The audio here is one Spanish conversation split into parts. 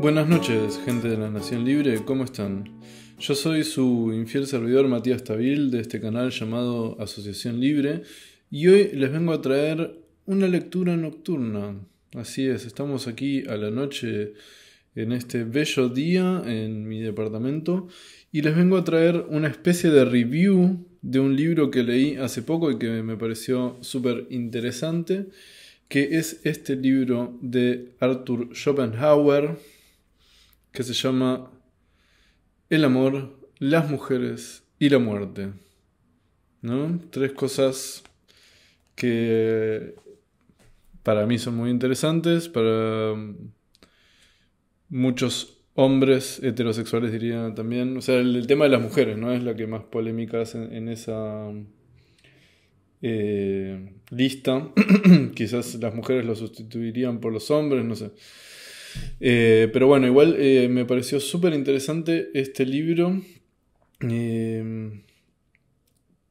Buenas noches, gente de la Nación Libre, ¿cómo están? Yo soy su infiel servidor Matías Tabil, de este canal llamado Asociación Libre y hoy les vengo a traer una lectura nocturna. Así es, estamos aquí a la noche en este bello día en mi departamento y les vengo a traer una especie de review de un libro que leí hace poco y que me pareció súper interesante, que es este libro de Arthur Schopenhauer, que se llama El amor, las mujeres y la muerte. ¿No? Tres cosas que para mí son muy interesantes, para muchos hombres heterosexuales diría también. O sea, el, tema de las mujeres, ¿no? Es la que más polémica hace en, esa eh, lista. Quizás las mujeres lo sustituirían por los hombres, no sé. Eh, pero bueno, igual eh, me pareció súper interesante este libro eh,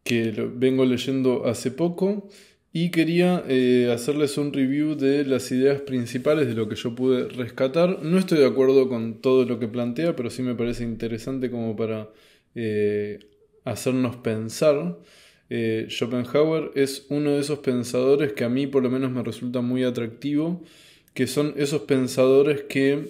que lo vengo leyendo hace poco y quería hacerles un review de las ideas principales de lo que yo pude rescatar. No estoy de acuerdo con todo lo que plantea, pero sí me parece interesante como para hacernos pensar. Schopenhauer es uno de esos pensadores que a mí por lo menos me resulta muy atractivo que son esos pensadores que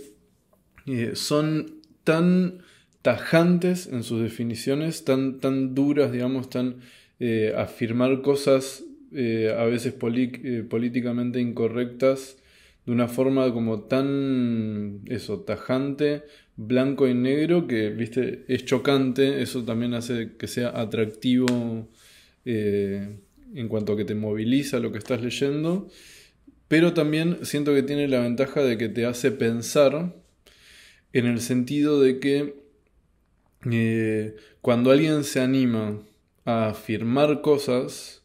eh, son tan tajantes en sus definiciones, tan, tan duras, digamos, tan eh, afirmar cosas eh, a veces políticamente incorrectas de una forma como tan, eso, tajante, blanco y negro, que, viste, es chocante, eso también hace que sea atractivo en cuanto a que te moviliza lo que estás leyendo pero también siento que tiene la ventaja de que te hace pensar en el sentido de que eh, cuando alguien se anima a afirmar cosas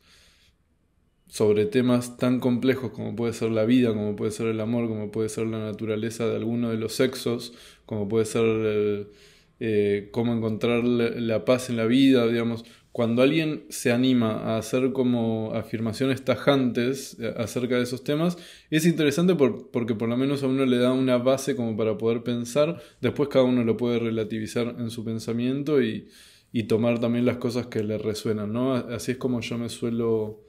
sobre temas tan complejos como puede ser la vida, como puede ser el amor, como puede ser la naturaleza de alguno de los sexos, como puede ser eh, eh, cómo encontrar la paz en la vida, digamos, cuando alguien se anima a hacer como afirmaciones tajantes eh, acerca de esos temas, es interesante porque por lo menos a uno le da una base como para poder pensar, después cada uno lo puede relativizar en su pensamiento y, tomar también las cosas que le resuenan, Así es como yo me suelo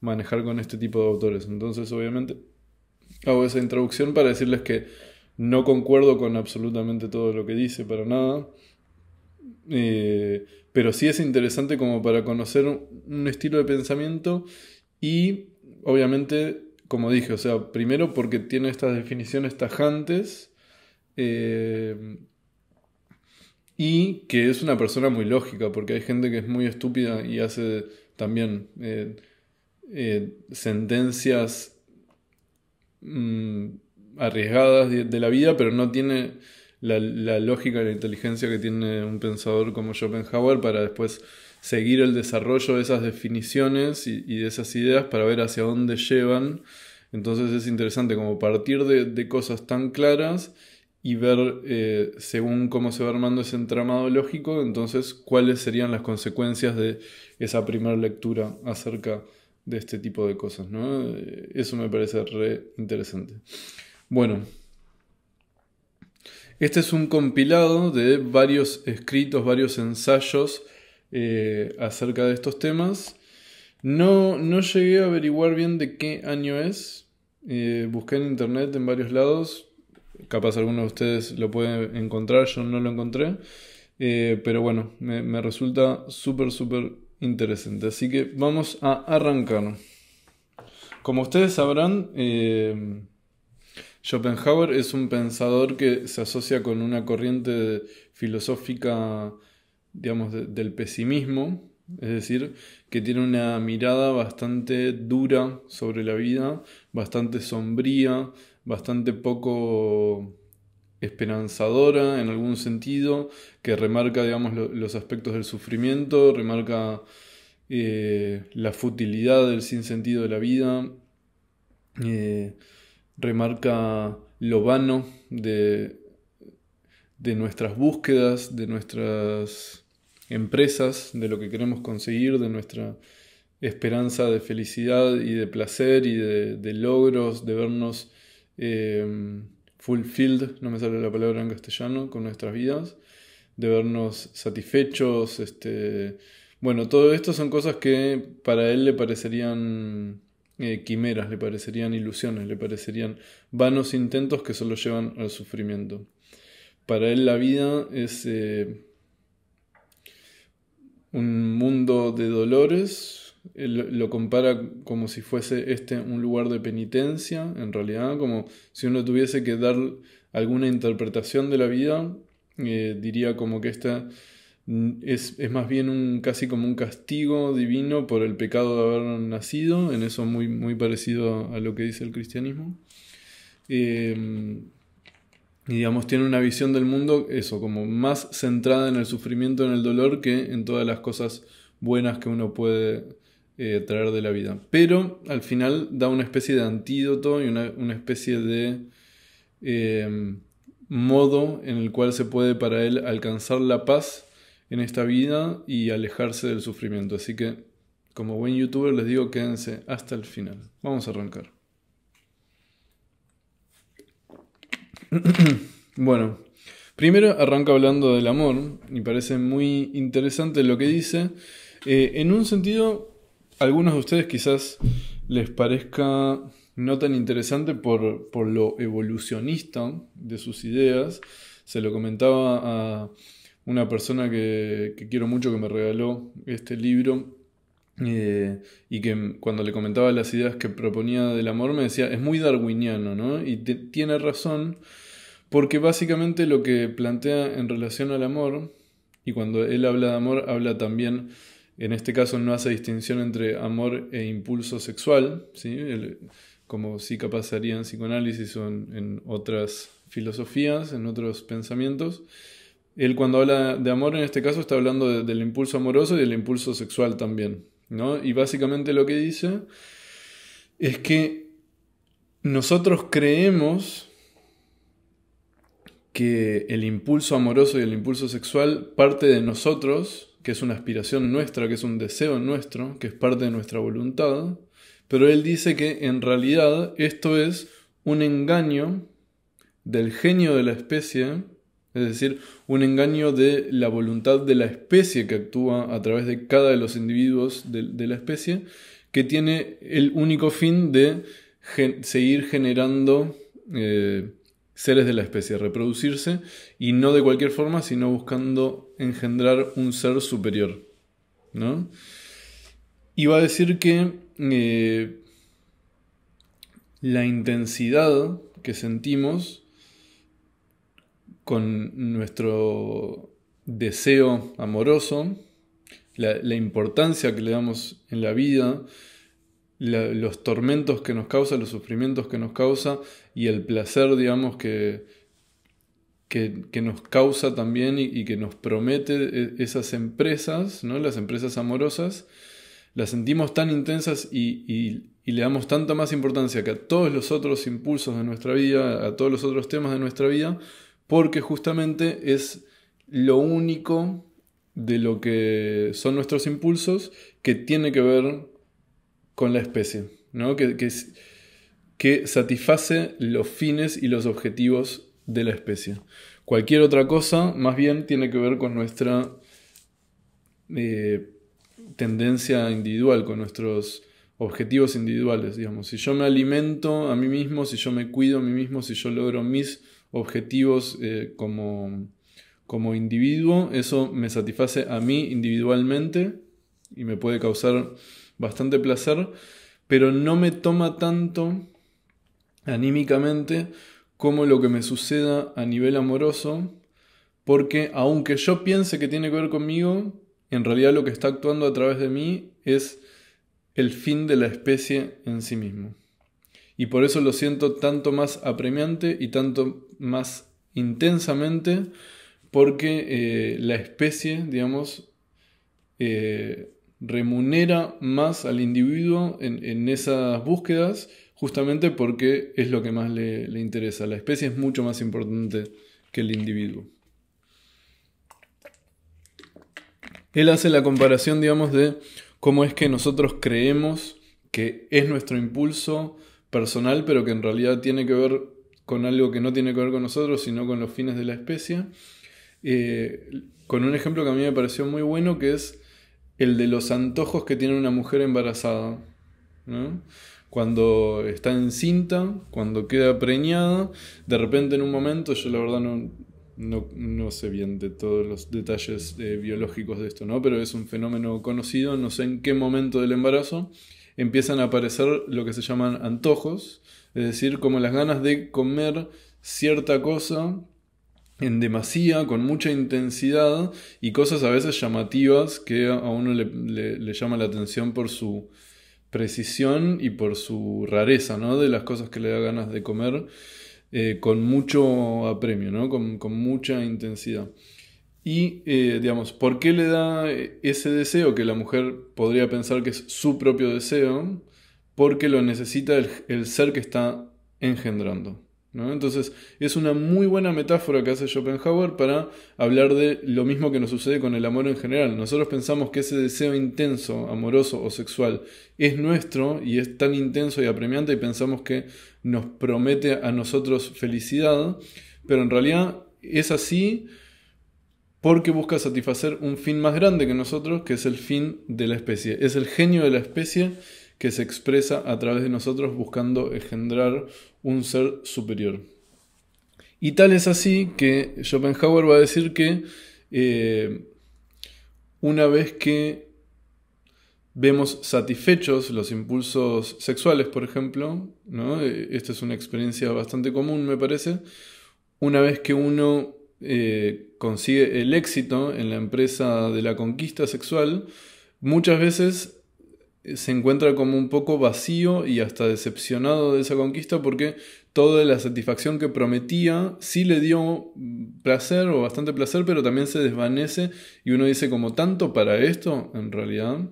manejar con este tipo de autores. Entonces, obviamente, hago esa introducción para decirles que no concuerdo con absolutamente todo lo que dice, para nada eh, pero sí es interesante como para conocer un estilo de pensamiento y obviamente, como dije, o sea, primero porque tiene estas definiciones tajantes eh, y que es una persona muy lógica, porque hay gente que es muy estúpida y hace también eh, sentencias mm, arriesgadas de la vida, pero no tiene la, lógica y la inteligencia que tiene un pensador como Schopenhauer para después seguir el desarrollo de esas definiciones y, de esas ideas para ver hacia dónde llevan. Entonces es interesante como partir de, cosas tan claras y ver eh, según cómo se va armando ese entramado lógico, entonces cuáles serían las consecuencias de esa primera lectura acerca de este tipo de cosas. Eh, eso me parece re interesante. Bueno, este es un compilado de varios escritos, varios ensayos eh, acerca de estos temas. No, no llegué a averiguar bien de qué año es. Eh, busqué en internet en varios lados. Capaz alguno de ustedes lo pueden encontrar, yo no lo encontré. Eh, pero bueno, me, resulta súper, súper interesante. Así que vamos a arrancar. Como ustedes sabrán, Schopenhauer es un pensador que se asocia con una corriente filosófica, digamos, del pesimismo, es decir, que tiene una mirada bastante dura sobre la vida, bastante sombría, bastante poco esperanzadora en algún sentido, que remarca, digamos, los aspectos del sufrimiento, remarca eh, la futilidad del sinsentido de la vida. Eh, remarca lo vano de, de nuestras búsquedas, de nuestras empresas, de lo que queremos conseguir, de nuestra esperanza de felicidad y de placer y de, logros, de vernos em, fulfilled, no me sale la palabra en castellano, con nuestras vidas, de vernos satisfechos, este, bueno, todo esto son cosas que para él le parecerían eh, quimeras, le parecerían ilusiones, le parecerían vanos intentos que solo llevan al sufrimiento. Para él la vida es eh, un mundo de dolores, él lo compara como si fuese este un lugar de penitencia, en realidad, como si uno tuviese que dar alguna interpretación de la vida, eh, diría como que esta Mm, es, más bien un, casi como un castigo divino por el pecado de haber nacido, en eso muy, muy parecido a lo que dice el cristianismo. Em, y digamos, tiene una visión del mundo, eso, como más centrada en el sufrimiento, en el dolor, que en todas las cosas buenas que uno puede eh, traer de la vida. Pero al final da una especie de antídoto y una, especie de... Em, modo en el cual se puede para él alcanzar la paz en esta vida y alejarse del sufrimiento. Así que, como buen youtuber, les digo quédense hasta el final. Vamos a arrancar. bueno, primero arranca hablando del amor. Y parece muy interesante lo que dice. Eh, en un sentido, algunos de ustedes quizás les parezca no tan interesante por, por lo evolucionista de sus ideas. Se lo comentaba a una persona que, quiero mucho que me regaló este libro eh, y que cuando le comentaba las ideas que proponía del amor me decía, es muy darwiniano, ¿no? Y tiene razón porque básicamente lo que plantea en relación al amor, y cuando él habla de amor, habla también, en este caso no hace distinción entre amor e impulso sexual, ¿sí? como sí capaz haría en psicoanálisis o en otras filosofías, en otros pensamientos, él cuando habla de amor en este caso está hablando del impulso amoroso y del impulso sexual también, ¿no? Y básicamente lo que dice es que nosotros creemos que el impulso amoroso y el impulso sexual parte de nosotros, que es una aspiración nuestra, que es un deseo nuestro, que es parte de nuestra voluntad, pero él dice que en realidad esto es un engaño del genio de la especie es decir, un engaño de la voluntad de la especie que actúa a través de cada de los individuos de, la especie, que tiene el único fin de seguir generando eh, seres de la especie, reproducirse, y no de cualquier forma, sino buscando engendrar un ser superior. ¿no? Y va a decir que eh, la intensidad que sentimos con nuestro deseo amoroso, la, importancia que le damos en la vida, los tormentos que nos causa, los sufrimientos que nos causa y el placer, digamos, que, que, nos causa también y, que nos promete e, esas empresas, ¿no? las empresas amorosas, las sentimos tan intensas y, le damos tanta más importancia que a todos los otros impulsos de nuestra vida, a todos los otros temas de nuestra vida, porque justamente es lo único de lo que son nuestros impulsos que tiene que ver con la especie, ¿no? que, que, satisface los fines y los objetivos de la especie. Cualquier otra cosa, más bien, tiene que ver con nuestra eh, tendencia individual, con nuestros objetivos individuales, digamos. Si yo me alimento a mí mismo, si yo me cuido a mí mismo, si yo logro mis objetivos eh, como, como individuo, eso me satisface a mí individualmente y me puede causar bastante placer, pero no me toma tanto anímicamente como lo que me suceda a nivel amoroso, porque aunque yo piense que tiene que ver conmigo, en realidad lo que está actuando a través de mí es el fin de la especie en sí mismo y por eso lo siento tanto más apremiante y tanto más intensamente porque eh, la especie, digamos, eh, remunera más al individuo en, esas búsquedas justamente porque es lo que más le, le interesa. La especie es mucho más importante que el individuo. Él hace la comparación, digamos, de cómo es que nosotros creemos que es nuestro impulso personal, pero que en realidad tiene que ver con algo que no tiene que ver con nosotros, sino con los fines de la especie. Eh, con un ejemplo que a mí me pareció muy bueno, que es el de los antojos que tiene una mujer embarazada. Cuando está encinta, cuando queda preñada, de repente en un momento, yo la verdad no, no, sé bien de todos los detalles eh, biológicos de esto, ¿no? pero es un fenómeno conocido, no sé en qué momento del embarazo, empiezan a aparecer lo que se llaman antojos, es decir, como las ganas de comer cierta cosa en demasía, con mucha intensidad y cosas a veces llamativas que a uno le, llama la atención por su precisión y por su rareza, ¿no? De las cosas que le da ganas de comer eh, con mucho apremio, ¿no? con mucha intensidad. Y, eh, digamos, ¿por qué le da eh, ese deseo que la mujer podría pensar que es su propio deseo? Porque lo necesita el, ser que está engendrando. Entonces, es una muy buena metáfora que hace Schopenhauer para hablar de lo mismo que nos sucede con el amor en general. Nosotros pensamos que ese deseo intenso, amoroso o sexual es nuestro y es tan intenso y apremiante y pensamos que nos promete a nosotros felicidad, pero en realidad es así porque busca satisfacer un fin más grande que nosotros, que es el fin de la especie. Es el genio de la especie que se expresa a través de nosotros buscando engendrar un ser superior. Y tal es así que Schopenhauer va a decir que eh, una vez que vemos satisfechos los impulsos sexuales, por ejemplo, ¿no? Eh, esta es una experiencia bastante común, me parece, una vez que uno eh, consigue el éxito en la empresa de la conquista sexual, muchas veces eh, se encuentra como un poco vacío y hasta decepcionado de esa conquista porque toda la satisfacción que prometía sí le dio mm, placer o bastante placer, pero también se desvanece y uno dice como tanto para esto en realidad.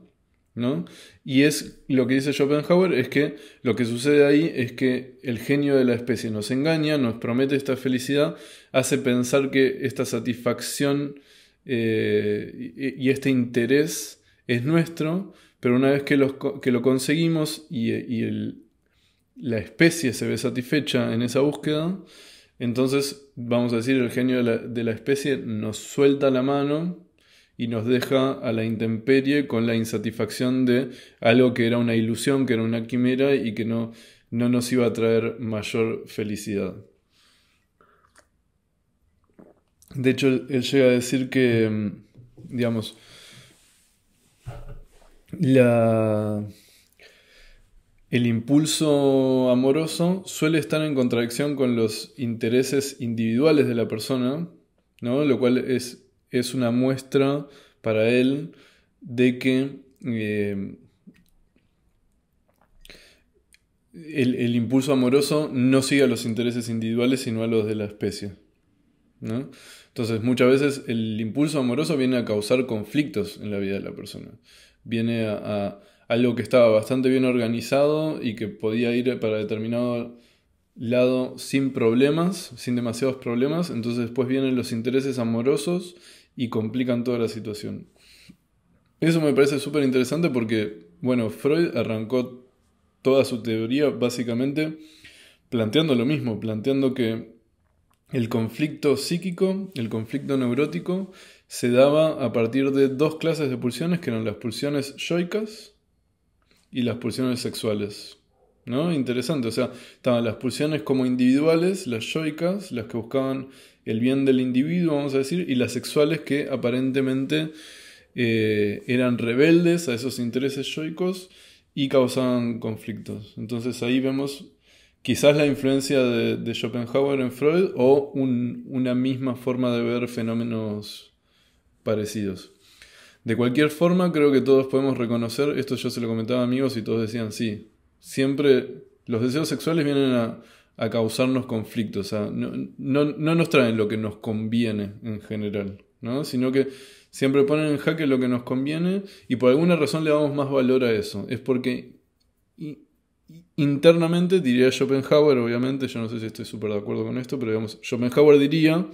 Y es lo que dice Schopenhauer, es que lo que sucede ahí es que el genio de la especie nos engaña, nos promete esta felicidad, hace pensar que esta satisfacción eh, y, este interés es nuestro, pero una vez que, lo conseguimos y, la especie se ve satisfecha en esa búsqueda, entonces vamos a decir, el genio de la especie nos suelta la mano y nos deja a la intemperie con la insatisfacción de algo que era una ilusión, que era una quimera y que no, no nos iba a traer mayor felicidad. De hecho, él llega a decir que, mm, digamos, la, el impulso amoroso suele estar en contradicción con los intereses individuales de la persona, ¿no? lo cual es es una muestra para él de que eh, el, impulso amoroso no sigue a los intereses individuales sino a los de la especie. Entonces muchas veces el impulso amoroso viene a causar conflictos en la vida de la persona. Viene a, a algo que estaba bastante bien organizado y que podía ir para determinado lado sin problemas, sin demasiados problemas. Entonces después vienen los intereses amorosos y complican toda la situación. Eso me parece súper interesante porque, bueno, Freud arrancó toda su teoría básicamente planteando lo mismo, planteando que el conflicto psíquico, el conflicto neurótico, se daba a partir de dos clases de pulsiones, que eran las pulsiones yoicas y las pulsiones sexuales. ¿No? Interesante, o sea, estaban las pulsiones como individuales, las yoicas, las que buscaban el bien del individuo, vamos a decir, y las sexuales que aparentemente eh, eran rebeldes a esos intereses yoicos y causaban conflictos. Entonces ahí vemos quizás la influencia de, Schopenhauer en Freud o una misma forma de ver fenómenos parecidos. De cualquier forma, creo que todos podemos reconocer, esto yo se lo comentaba a amigos y todos decían, sí, siempre los deseos sexuales vienen a, a causarnos conflictos. O sea, no, nos traen lo que nos conviene en general, sino que siempre ponen en jaque lo que nos conviene y por alguna razón le damos más valor a eso. Es porque internamente, diría Schopenhauer, obviamente, yo no sé si estoy súper de acuerdo con esto, pero digamos, Schopenhauer diría,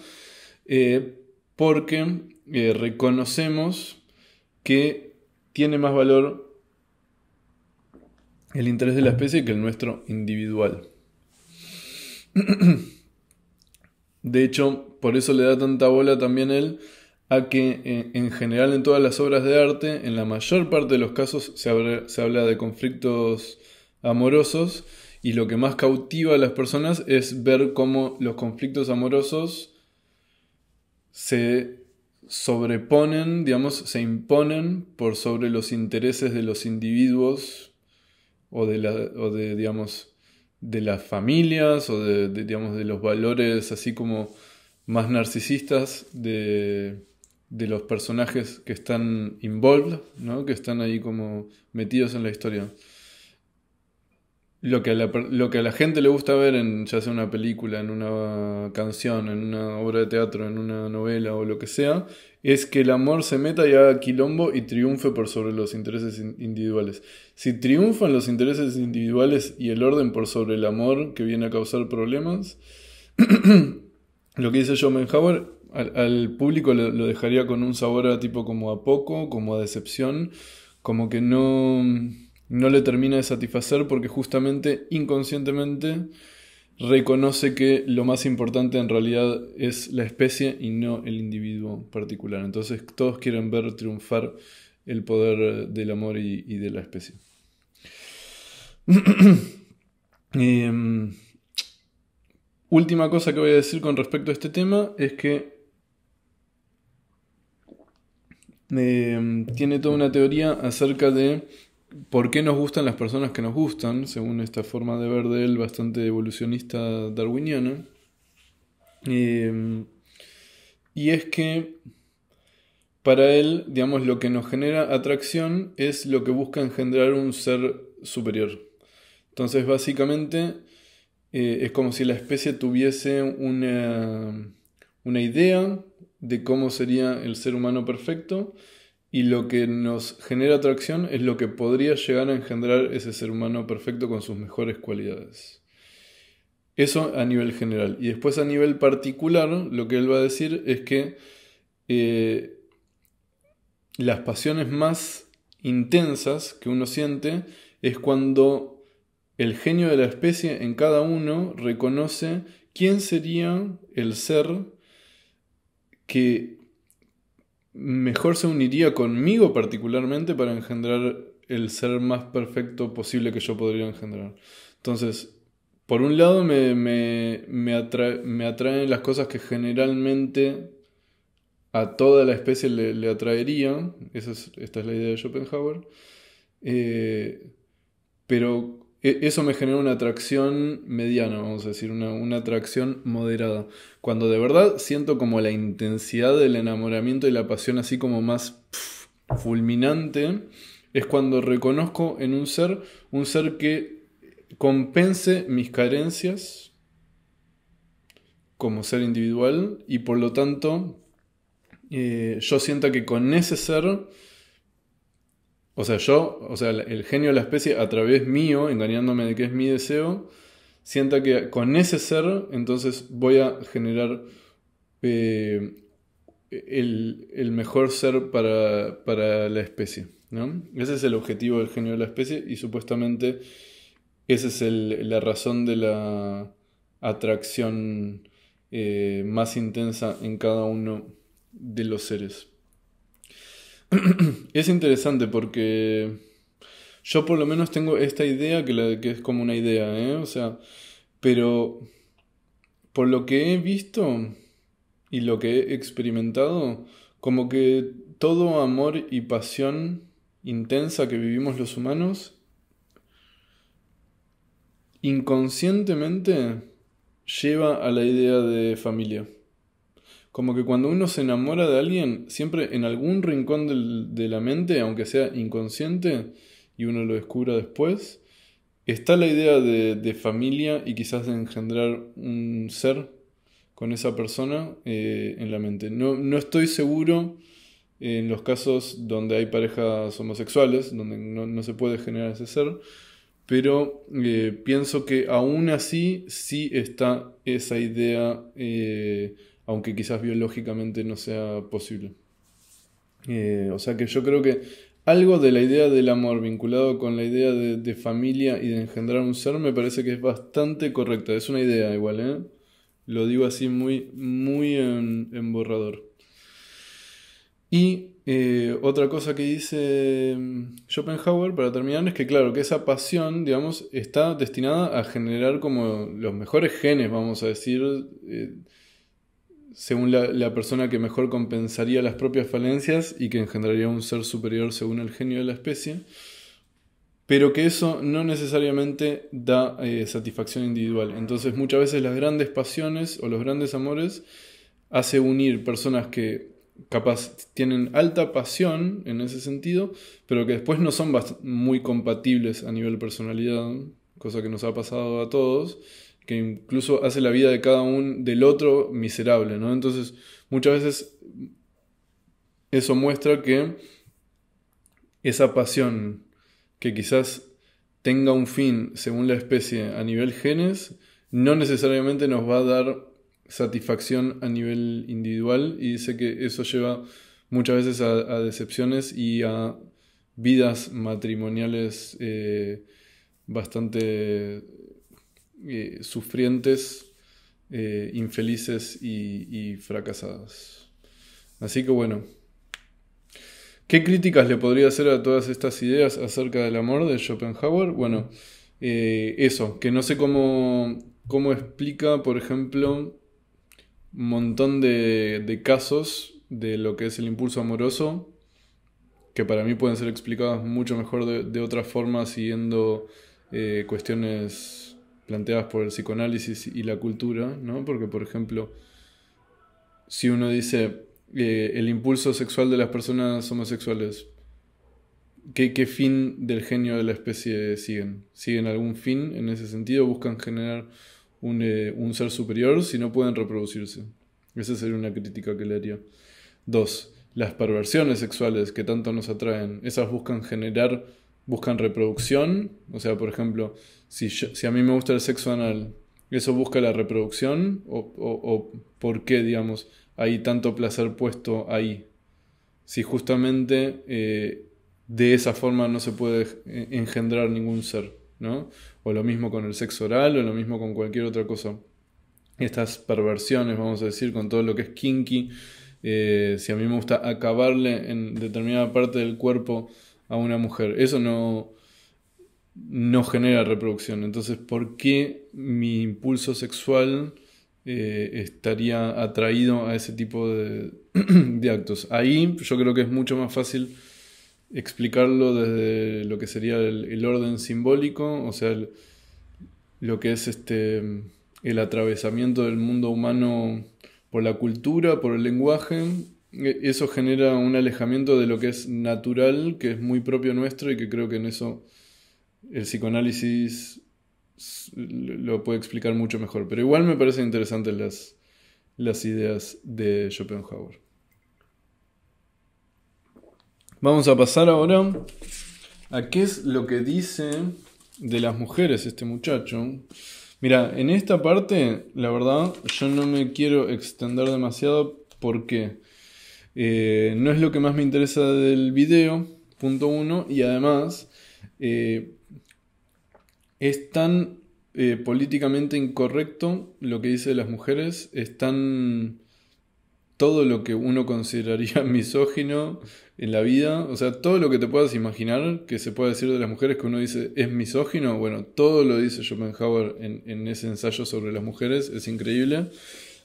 eh, porque eh, reconocemos que tiene más valor el interés de la especie que el nuestro individual. de hecho, por eso le da tanta bola también él a que eh, en general en todas las obras de arte, en la mayor parte de los casos se, habla, de conflictos amorosos y lo que más cautiva a las personas es ver cómo los conflictos amorosos se sobreponen, digamos, se imponen por sobre los intereses de los individuos o de, o de digamos, de las familias o de, digamos, de los valores así como más narcisistas de, de los personajes que están involved, ¿no? que están ahí como metidos en la historia. Lo que, a la, lo que a la gente le gusta ver en ya sea una película, en una canción, en una obra de teatro, en una novela o lo que sea, es que el amor se meta y haga quilombo y triunfe por sobre los intereses individuales. Si triunfan los intereses individuales y el orden por sobre el amor que viene a causar problemas, lo que dice Schopenhauer, al, al público lo, dejaría con un sabor a tipo como a poco, como a decepción, como que no, no le termina de satisfacer porque justamente inconscientemente reconoce que lo más importante en realidad es la especie y no el individuo particular. Entonces todos quieren ver triunfar el poder eh, del amor y, de la especie. Em, última cosa que voy a decir con respecto a este tema es que em, tiene toda una teoría acerca de por qué nos gustan las personas que nos gustan, según esta forma de ver de él bastante evolucionista darwiniana. Em, y es que para él, digamos, lo que nos genera atracción es lo que busca engendrar un ser superior. Entonces, básicamente, eh, es como si la especie tuviese una idea de cómo sería el ser humano perfecto y lo que nos genera atracción es lo que podría llegar a engendrar ese ser humano perfecto con sus mejores cualidades. Eso a nivel general. Y después a nivel particular, lo que él va a decir es que eh, las pasiones más intensas que uno siente es cuando el genio de la especie en cada uno reconoce quién sería el ser que mejor se uniría conmigo particularmente para engendrar el ser más perfecto posible que yo podría engendrar. Entonces, por un lado me, me, atraen las cosas que generalmente a toda la especie le, atraerían. esta es la idea de Schopenhauer. Eh, pero e, eso me genera una atracción mediana, vamos a decir, una, atracción moderada. Cuando de verdad siento como la intensidad del enamoramiento y la pasión así como más fulminante, es cuando reconozco en un ser un ser que compense mis carencias como ser individual y por lo tanto eh, yo sienta que con ese ser o sea, yo, o sea, el genio de la especie a través mío, engañándome de que es mi deseo, sienta que con ese ser, entonces voy a generar eh, el, mejor ser para, la especie. ¿no? Ese es el objetivo del genio de la especie y supuestamente esa es la razón de la atracción eh, más intensa en cada uno de los seres. es interesante porque yo por lo menos tengo esta idea que, es como una idea, ¿eh? O sea, pero por lo que he visto y lo que he experimentado, como que todo amor y pasión intensa que vivimos los humanos, inconscientemente lleva a la idea de familia. Como que cuando uno se enamora de alguien, siempre en algún rincón de la mente, aunque sea inconsciente y uno lo descubra después, está la idea de, familia y quizás de engendrar un ser con esa persona eh, en la mente. No, no estoy seguro eh, en los casos donde hay parejas homosexuales, donde no, se puede generar ese ser, pero eh, pienso que aún así sí está esa idea aunque quizás biológicamente no sea posible. Eh, o sea que yo creo que algo de la idea del amor vinculado con la idea de, familia y de engendrar un ser me parece que es bastante correcta. Es una idea igual, ¿eh? Lo digo así muy, muy en, borrador. Y eh, otra cosa que dice mm, Schopenhauer para terminar es que claro, que esa pasión, digamos, está destinada a generar como los mejores genes, vamos a decir, eh, según la, persona que mejor compensaría las propias falencias y que engendraría un ser superior según el genio de la especie, pero que eso no necesariamente da eh, satisfacción individual. Entonces muchas veces las grandes pasiones o los grandes amores hace unir personas que tienen alta pasión en ese sentido, pero que después no son muy compatibles a nivel personalidad, cosa que nos ha pasado a todos, que incluso hace la vida de cada uno del otro miserable, ¿no? Entonces, muchas veces eso muestra que esa pasión que quizás tenga un fin según la especie a nivel genes, no necesariamente nos va a dar satisfacción a nivel individual y dice que eso lleva muchas veces a, decepciones y a vidas matrimoniales eh, bastante eh, sufrientes, eh, infelices y, fracasadas. Así que bueno, ¿Qué críticas le podría hacer a todas estas ideas acerca del amor de Schopenhauer? Bueno, eh, eso, que no sé cómo, explica, por ejemplo, un montón de, casos de lo que es el impulso amoroso, que para mí pueden ser explicados mucho mejor de, otra forma siguiendo cuestiones planteadas por el psicoanálisis y la cultura, ¿no? Porque, por ejemplo, si uno dice eh, el impulso sexual de las personas homosexuales, ¿qué, ¿qué, fin del genio de la especie siguen? ¿Siguen algún fin en ese sentido? ¿Buscan generar un, eh, un ser superior si no pueden reproducirse? Esa sería una crítica que le haría. Dos, las perversiones sexuales que tanto nos atraen, esas buscan generar, buscan reproducción, o sea, por ejemplo, si, a mí me gusta el sexo anal, ¿eso busca la reproducción? ¿O, por qué, digamos, hay tanto placer puesto ahí? Si justamente eh, de esa forma no se puede eh, engendrar ningún ser, ¿no? O lo mismo con el sexo oral, o lo mismo con cualquier otra cosa. Estas perversiones, vamos a decir, con todo lo que es kinky. Eh, si a mí me gusta acabarle en determinada parte del cuerpo a una mujer, eso no, no genera reproducción. Entonces, ¿por qué mi impulso sexual eh, estaría atraído a ese tipo de, actos? Ahí yo creo que es mucho más fácil explicarlo desde lo que sería el, orden simbólico, o sea, lo que es este el atravesamiento del mundo humano por la cultura, por el lenguaje. E, eso genera un alejamiento de lo que es natural, que es muy propio nuestro y que creo que en eso el psicoanálisis lo puede explicar mucho mejor. Pero igual me parecen interesantes las, ideas de Schopenhauer. Vamos a pasar ahora a qué es lo que dice de las mujeres este muchacho. Mira, en esta parte, la verdad, yo no me quiero extender demasiado porque eh, no es lo que más me interesa del video, punto uno, y además eh, es tan eh, políticamente incorrecto lo que dice de las mujeres, es tan todo lo que uno consideraría misógino en la vida, o sea, todo lo que te puedas imaginar que se pueda decir de las mujeres que uno dice es misógino, bueno, todo lo dice Schopenhauer en, ese ensayo sobre las mujeres, es increíble.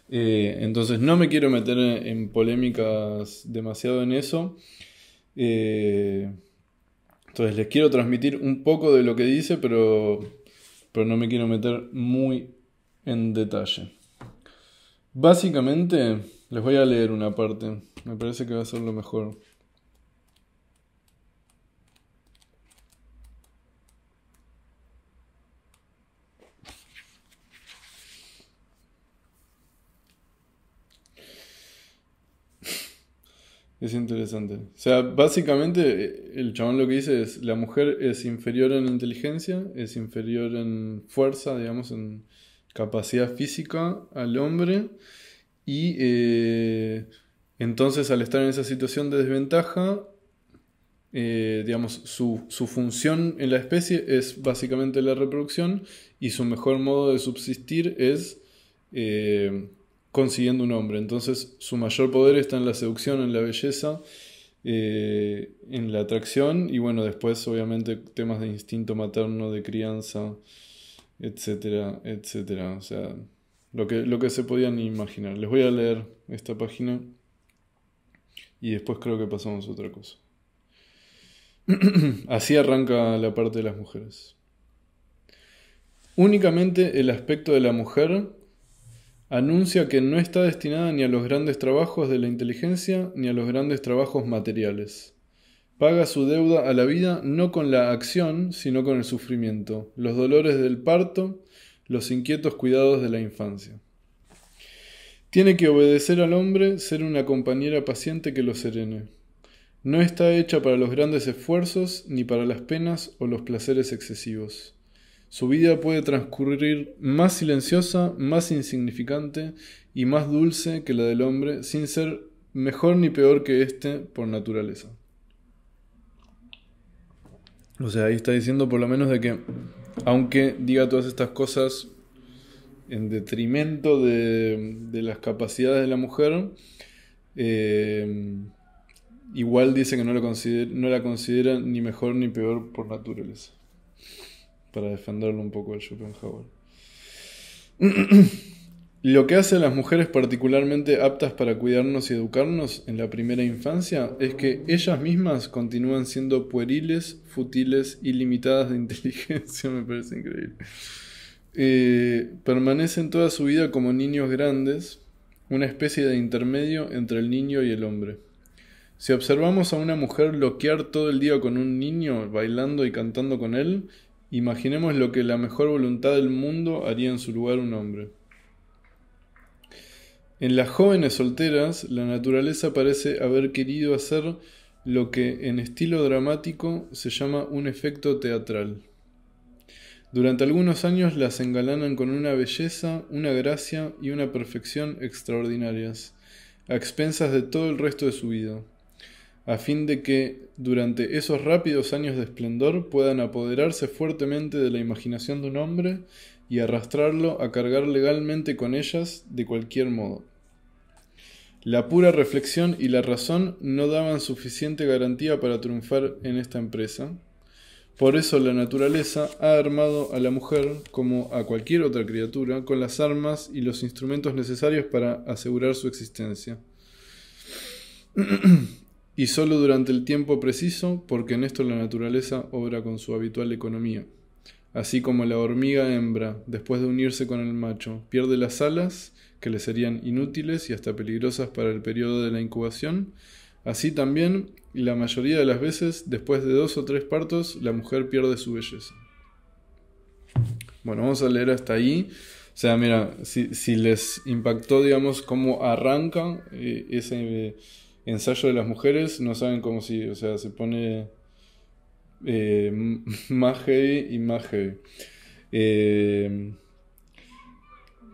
Eh, entonces no me quiero meter en, en polémicas demasiado en eso. Eh, entonces les quiero transmitir un poco de lo que dice, pero, pero no me quiero meter muy en detalle. Básicamente, les voy a leer una parte, me parece que va a ser lo mejor. Es interesante. O sea, básicamente eh, el chabón lo que dice es, la mujer es inferior en inteligencia, es inferior en fuerza, digamos, en capacidad física al hombre, y eh, entonces al estar en esa situación de desventaja, eh, digamos, su, su función en la especie es básicamente la reproducción y su mejor modo de subsistir es consiguiendo un hombre. Entonces su mayor poder está en la seducción, en la belleza, eh, en la atracción y bueno, después obviamente temas de instinto materno, de crianza, etcétera, etcétera. O sea, lo que, lo que se podían imaginar. Les voy a leer esta página y después creo que pasamos a otra cosa. Así arranca la parte de las mujeres. Únicamente el aspecto de la mujer anuncia que no está destinada ni a los grandes trabajos de la inteligencia ni a los grandes trabajos materiales. Paga su deuda a la vida no con la acción, sino con el sufrimiento, los dolores del parto, los inquietos cuidados de la infancia. Tiene que obedecer al hombre, ser una compañera paciente que lo serene. No está hecha para los grandes esfuerzos, ni para las penas o los placeres excesivos. Su vida puede transcurrir más silenciosa, más insignificante y más dulce que la del hombre, sin ser mejor ni peor que éste por naturaleza. O sea, ahí está diciendo por lo menos de que, aunque diga todas estas cosas en detrimento de, las capacidades de la mujer, eh, igual dice que no la considera ni mejor ni peor por naturaleza para defenderlo un poco al Schopenhauer. Lo que hace a las mujeres particularmente aptas para cuidarnos y educarnos en la primera infancia es que ellas mismas continúan siendo pueriles, futiles y limitadas de inteligencia, me parece increíble. Eh, permanecen toda su vida como niños grandes, una especie de intermedio entre el niño y el hombre. Si observamos a una mujer loquear todo el día con un niño, bailando y cantando con él, Imaginemos lo que la mejor voluntad del mundo haría en su lugar un hombre. En las jóvenes solteras, la naturaleza parece haber querido hacer lo que en estilo dramático se llama un efecto teatral. Durante algunos años las engalanan con una belleza, una gracia y una perfección extraordinarias, a expensas de todo el resto de su vida a fin de que durante esos rápidos años de esplendor puedan apoderarse fuertemente de la imaginación de un hombre y arrastrarlo a cargar legalmente con ellas de cualquier modo. La pura reflexión y la razón no daban suficiente garantía para triunfar en esta empresa. Por eso la naturaleza ha armado a la mujer, como a cualquier otra criatura, con las armas y los instrumentos necesarios para asegurar su existencia. y solo durante el tiempo preciso, porque en esto la naturaleza obra con su habitual economía. Así como la hormiga hembra, después de unirse con el macho, pierde las alas, que le serían inútiles y hasta peligrosas para el periodo de la incubación, así también, la mayoría de las veces, después de dos o tres partos, la mujer pierde su belleza. Bueno, vamos a leer hasta ahí. O sea, mira, si, les impactó, digamos, cómo arranca eh, ese ensayo de las mujeres, no saben cómo si, o sea, se pone eh, más y más eh,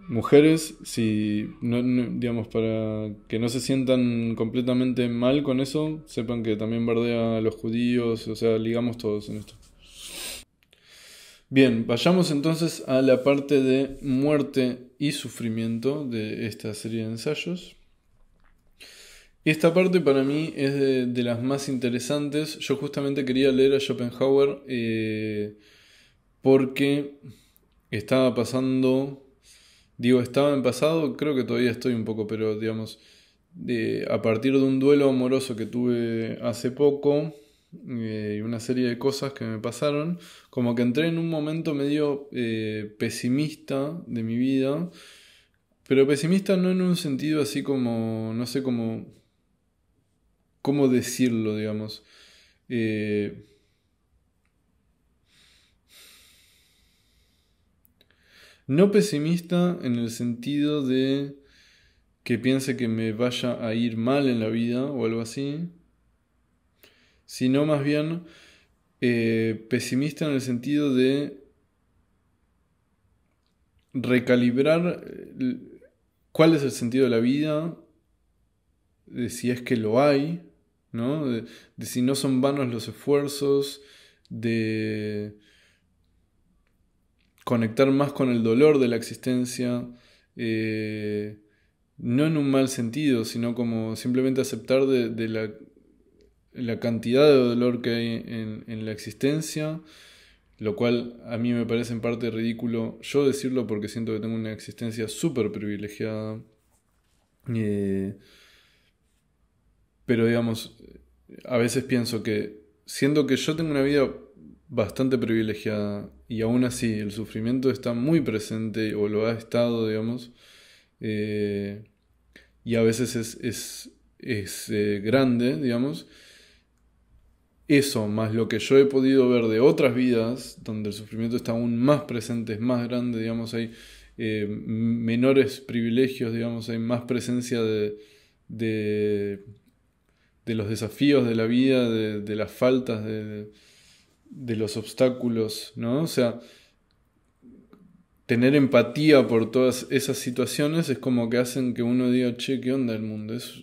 mujeres, si, no, digamos, para que no se sientan completamente mal con eso, sepan que también bardea a los judíos, o sea, ligamos todos en esto. Bien, vayamos entonces a la parte de muerte y sufrimiento de esta serie de ensayos. Esta parte para mí es de, las más interesantes. Yo justamente quería leer a Schopenhauer eh, porque estaba pasando, digo, estaba en pasado, creo que todavía estoy un poco, pero digamos, a partir de un duelo amoroso que tuve hace poco eh, y una serie de cosas que me pasaron, como que entré en un momento medio eh, pesimista de mi vida. Pero pesimista no en un sentido así como, no sé, cómo ¿Cómo decirlo, digamos? Eh, no pesimista en el sentido de que piense que me vaya a ir mal en la vida o algo así, sino más bien eh, pesimista en el sentido de recalibrar eh, cuál es el sentido de la vida, de si es que lo hay, de, si no son vanos los esfuerzos, de conectar más con el dolor de la existencia, eh, no en un mal sentido, sino como simplemente aceptar de, la, la, cantidad de dolor que hay en, la existencia, lo cual a mí me parece en parte ridículo yo decirlo porque siento que tengo una existencia súper privilegiada. Eh, pero digamos, a veces pienso que siendo que yo tengo una vida bastante privilegiada y aún así el sufrimiento está muy presente o lo ha estado, digamos, eh, y a veces es, es, eh, grande, digamos, eso más lo que yo he podido ver de otras vidas, donde el sufrimiento está aún más presente, es más grande, digamos, hay eh, menores privilegios, digamos, hay más presencia de de los desafíos de la vida, de, las faltas, de, los obstáculos, ¿no? O sea, tener empatía por todas esas situaciones es como que hacen que uno diga, che, ¿qué onda el mundo? Es,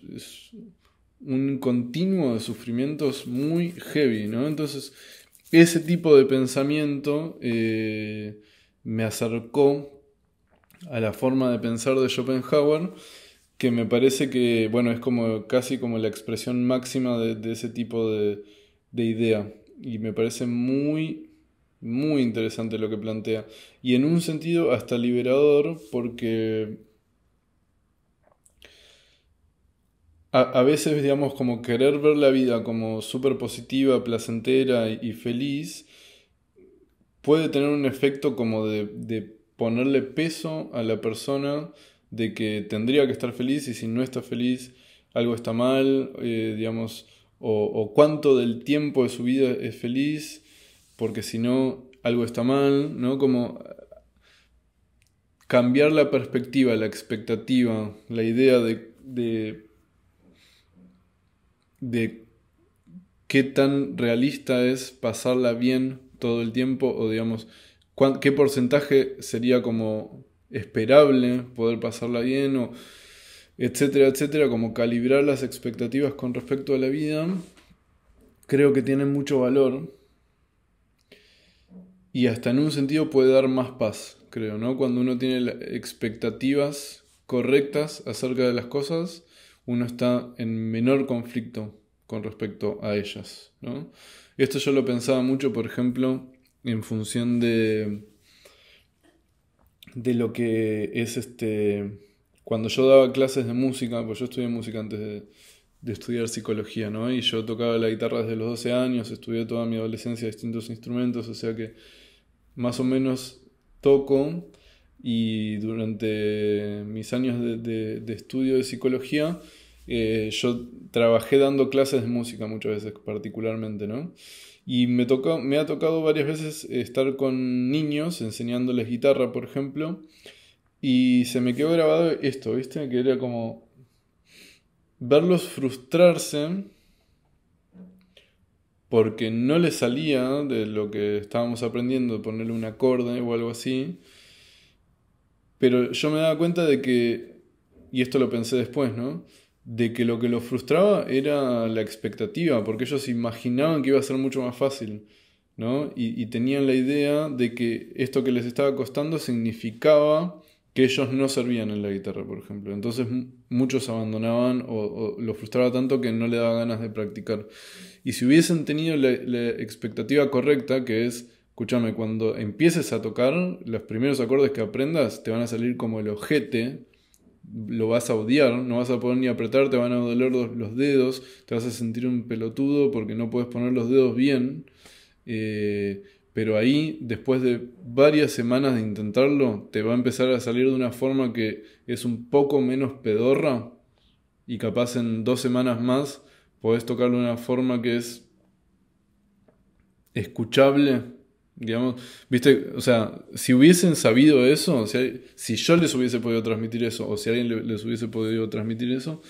un continuo de sufrimientos muy heavy, ¿no? Entonces, ese tipo de pensamiento eh, me acercó a la forma de pensar de Schopenhauer que me parece que, bueno, es como casi como la expresión máxima de, ese tipo de, idea. Y me parece muy, muy interesante lo que plantea. Y en un sentido hasta liberador, porque a, veces, digamos, como querer ver la vida como súper positiva, placentera y, feliz, puede tener un efecto como de, de ponerle peso a la persona de que tendría que estar feliz y si no está feliz algo está mal, eh, digamos, o, cuánto del tiempo de su vida es feliz, porque si no algo está mal, ¿no? Como eh, cambiar la perspectiva, la expectativa, la idea de, de, qué tan realista es pasarla bien todo el tiempo o digamos, qué porcentaje sería como esperable poder pasarla bien o etcétera, etcétera, como calibrar las expectativas con respecto a la vida, creo que tiene mucho valor y hasta en un sentido puede dar más paz, creo, ¿no? Cuando uno tiene expectativas correctas acerca de las cosas, uno está en menor conflicto con respecto a ellas, ¿no? Esto yo lo pensaba mucho, por ejemplo, en función de de lo que es este. Cuando yo daba clases de música, pues yo estudié música antes de, estudiar psicología, ¿no? Y yo tocaba la guitarra desde los 12 años, estudié toda mi adolescencia distintos instrumentos, o sea que más o menos toco y durante mis años de, estudio de psicología eh, yo trabajé dando clases de música muchas veces particularmente, ¿no? Y me, me ha tocado varias veces eh, estar con niños enseñándoles guitarra, por ejemplo, y se me quedó grabado esto, ¿viste? Que era como verlos frustrarse porque no les salía de lo que estábamos aprendiendo, ponerle un acorde o algo así. Pero yo me daba cuenta de que, y esto lo pensé después, ¿no? de que lo que los frustraba era la expectativa, porque ellos imaginaban que iba a ser mucho más fácil, ¿no? Y, tenían la idea de que esto que les estaba costando significaba que ellos no servían en la guitarra, por ejemplo. Entonces muchos abandonaban o, lo frustraba tanto que no le daba ganas de practicar. Y si hubiesen tenido la, la expectativa correcta, que es, escúchame, cuando empieces a tocar, los primeros acordes que aprendas te van a salir como el ojete, lo vas a odiar, no vas a poder ni apretar, te van a doler los dedos, te vas a sentir un pelotudo porque no puedes poner los dedos bien. Eh, pero ahí, después de varias semanas de intentarlo, te va a empezar a salir de una forma que es un poco menos pedorra y capaz en dos semanas más podés tocarlo de una forma que es escuchable Digamos, viste, o sea, si hubiesen sabido eso, si yo les hubiese podido transmitir eso, o si alguien les hubiese podido transmitir eso,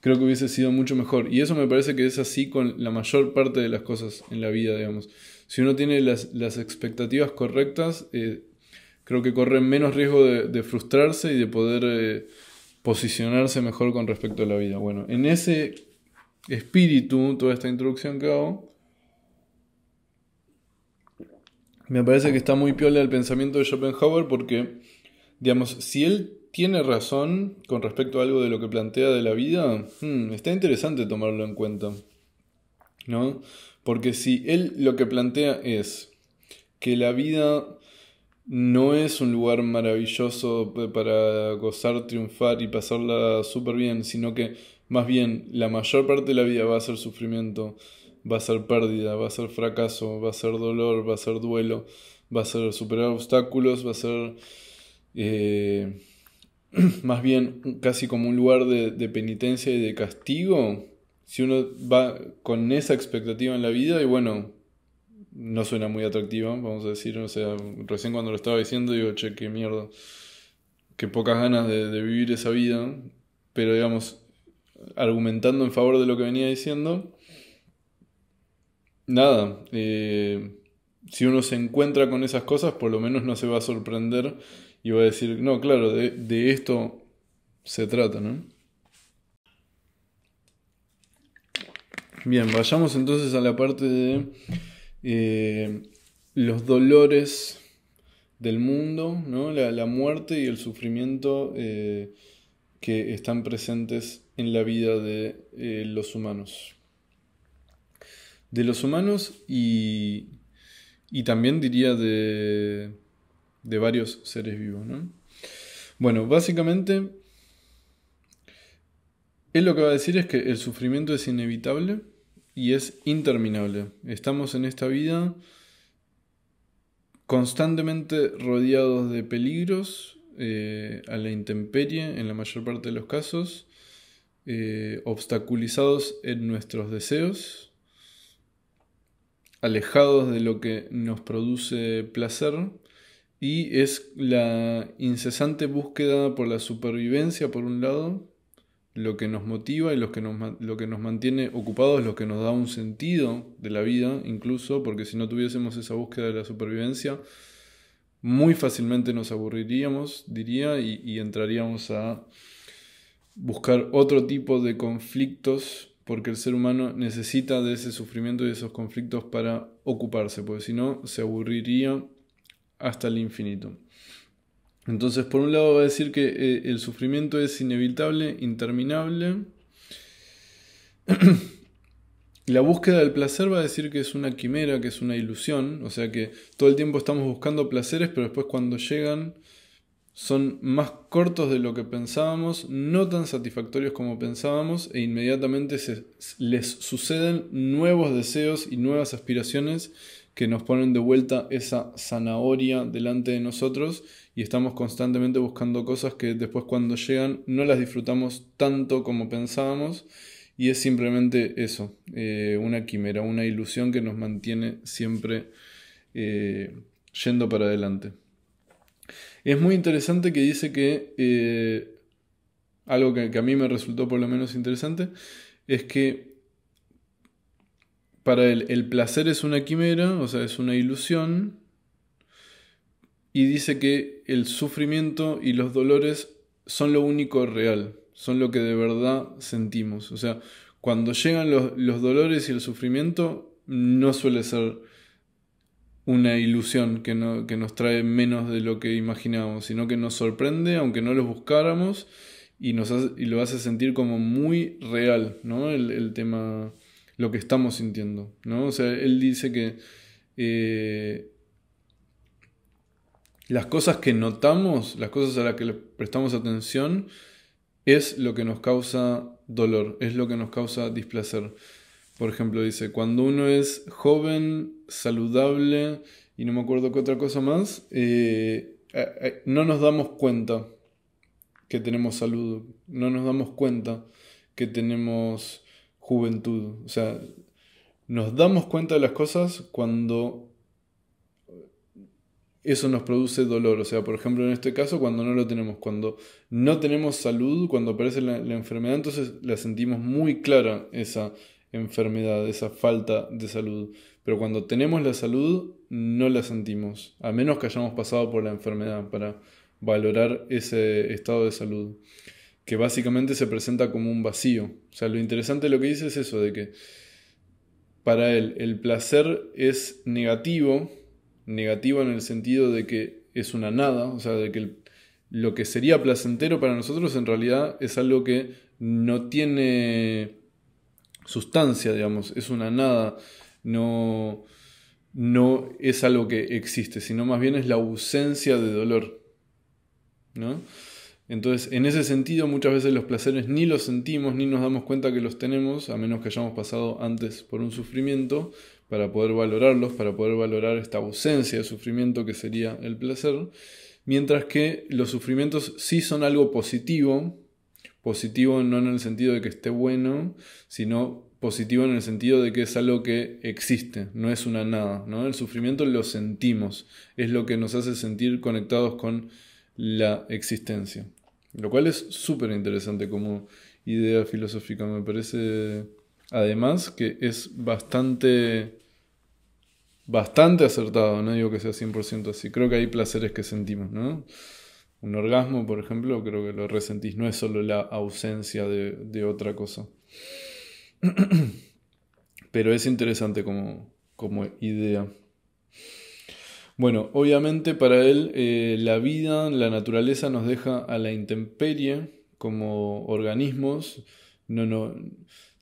creo que hubiese sido mucho mejor. Y eso me parece que es así con la mayor parte de las cosas en la vida, digamos. Si uno tiene las, las expectativas correctas, eh, creo que corre menos riesgo de, frustrarse y de poder eh, posicionarse mejor con respecto a la vida. Bueno, en ese espíritu, toda esta introducción que hago, me parece que está muy piola el pensamiento de Schopenhauer porque, digamos, si él tiene razón con respecto a algo de lo que plantea de la vida, hmm, está interesante tomarlo en cuenta. ¿No? Porque si él lo que plantea es que la vida no es un lugar maravilloso para gozar, triunfar y pasarla súper bien, sino que más bien la mayor parte de la vida va a ser sufrimiento va a ser pérdida, va a ser fracaso, va a ser dolor, va a ser duelo, va a ser superar obstáculos, va a ser eh, más bien casi como un lugar de, penitencia y de castigo. Si uno va con esa expectativa en la vida, y bueno, no suena muy atractiva, vamos a decir, o sea, recién cuando lo estaba diciendo, digo, che, qué mierda, qué pocas ganas de vivir esa vida, pero digamos, argumentando en favor de lo que venía diciendo, nada, eh, si uno se encuentra con esas cosas, por lo menos no se va a sorprender y va a decir, no, claro, de, esto se trata, ¿no? Bien, vayamos entonces a la parte de eh, los dolores del mundo, ¿no? la, muerte y el sufrimiento eh, que están presentes en la vida de los humanos de los humanos y, también diría de, varios seres vivos. ¿no? Bueno, básicamente, él lo que va a decir es que el sufrimiento es inevitable y es interminable. Estamos en esta vida constantemente rodeados de peligros, eh, a la intemperie en la mayor parte de los casos, eh, obstaculizados en nuestros deseos, alejados de lo que nos produce placer y es la incesante búsqueda por la supervivencia por un lado, lo que nos motiva y lo que nos, lo que nos mantiene ocupados, lo que nos da un sentido de la vida incluso, porque si no tuviésemos esa búsqueda de la supervivencia, muy fácilmente nos aburriríamos, diría, y entraríamos a buscar otro tipo de conflictos porque el ser humano necesita de ese sufrimiento y de esos conflictos para ocuparse, porque si no se aburriría hasta el infinito. Entonces, por un lado va a decir que eh, el sufrimiento es inevitable, interminable. La búsqueda del placer va a decir que es una quimera, que es una ilusión, o sea que todo el tiempo estamos buscando placeres, pero después cuando llegan son más cortos de lo que pensábamos, no tan satisfactorios como pensábamos e inmediatamente les suceden nuevos deseos y nuevas aspiraciones que nos ponen de vuelta esa zanahoria delante de nosotros y estamos constantemente buscando cosas que después cuando llegan no las disfrutamos tanto como pensábamos y es simplemente eso, eh, una quimera, una ilusión que nos mantiene siempre eh, yendo para adelante. Es muy interesante que dice que eh, algo que, a mí me resultó por lo menos interesante es que para él el placer es una quimera, o sea, es una ilusión, y dice que el sufrimiento y los dolores son lo único real, son lo que de verdad sentimos. O sea, cuando llegan los, los dolores y el sufrimiento, no suele ser una ilusión que, nos trae menos de lo que imaginábamos, sino que nos sorprende aunque no los buscáramos y, nos lo hace sentir como muy real, ¿no? El, el, tema, lo que estamos sintiendo, ¿no? O sea, él dice que eh, las cosas que notamos, las cosas a las que le prestamos atención, es lo que nos causa dolor, es lo que nos causa displacer. Por ejemplo, dice, cuando uno es joven saludable y no me acuerdo qué otra cosa más, eh, no nos damos cuenta que tenemos salud, no nos damos cuenta que tenemos juventud. O sea, nos damos cuenta de las cosas cuando eso nos produce dolor. O sea, por ejemplo, en este caso, cuando no lo tenemos, cuando no tenemos salud, cuando aparece la enfermedad, entonces la sentimos muy clara esa enfermedad, esa falta de salud. Pero cuando tenemos la salud, no la sentimos, a menos que hayamos pasado por la enfermedad para valorar ese estado de salud, que básicamente se presenta como un vacío. O sea, lo interesante de lo que dice es eso, de que para él el placer es negativo, negativo en el sentido de que es una nada, o sea, de que lo que sería placentero para nosotros en realidad es algo que no tiene sustancia, digamos, es una nada no, no es algo que existe, sino más bien es la ausencia de dolor. ¿no? Entonces, en ese sentido, muchas veces los placeres ni los sentimos ni nos damos cuenta que los tenemos, a menos que hayamos pasado antes por un sufrimiento, para poder valorarlos, para poder valorar esta ausencia de sufrimiento que sería el placer, mientras que los sufrimientos sí son algo positivo, positivo no en el sentido de que esté bueno, sino positivo en el sentido de que es algo que existe, no es una nada, ¿no? El sufrimiento lo sentimos, es lo que nos hace sentir conectados con la existencia, lo cual es súper interesante como idea filosófica, me parece además que es bastante bastante acertado, no digo que sea 100% así, creo que hay placeres que sentimos, ¿no? Un orgasmo, por ejemplo, creo que lo resentís, no es solo la ausencia de, de otra cosa. Pero es interesante como, como idea. Bueno, obviamente para él eh, la vida, la naturaleza nos deja a la intemperie como organismos. No, no,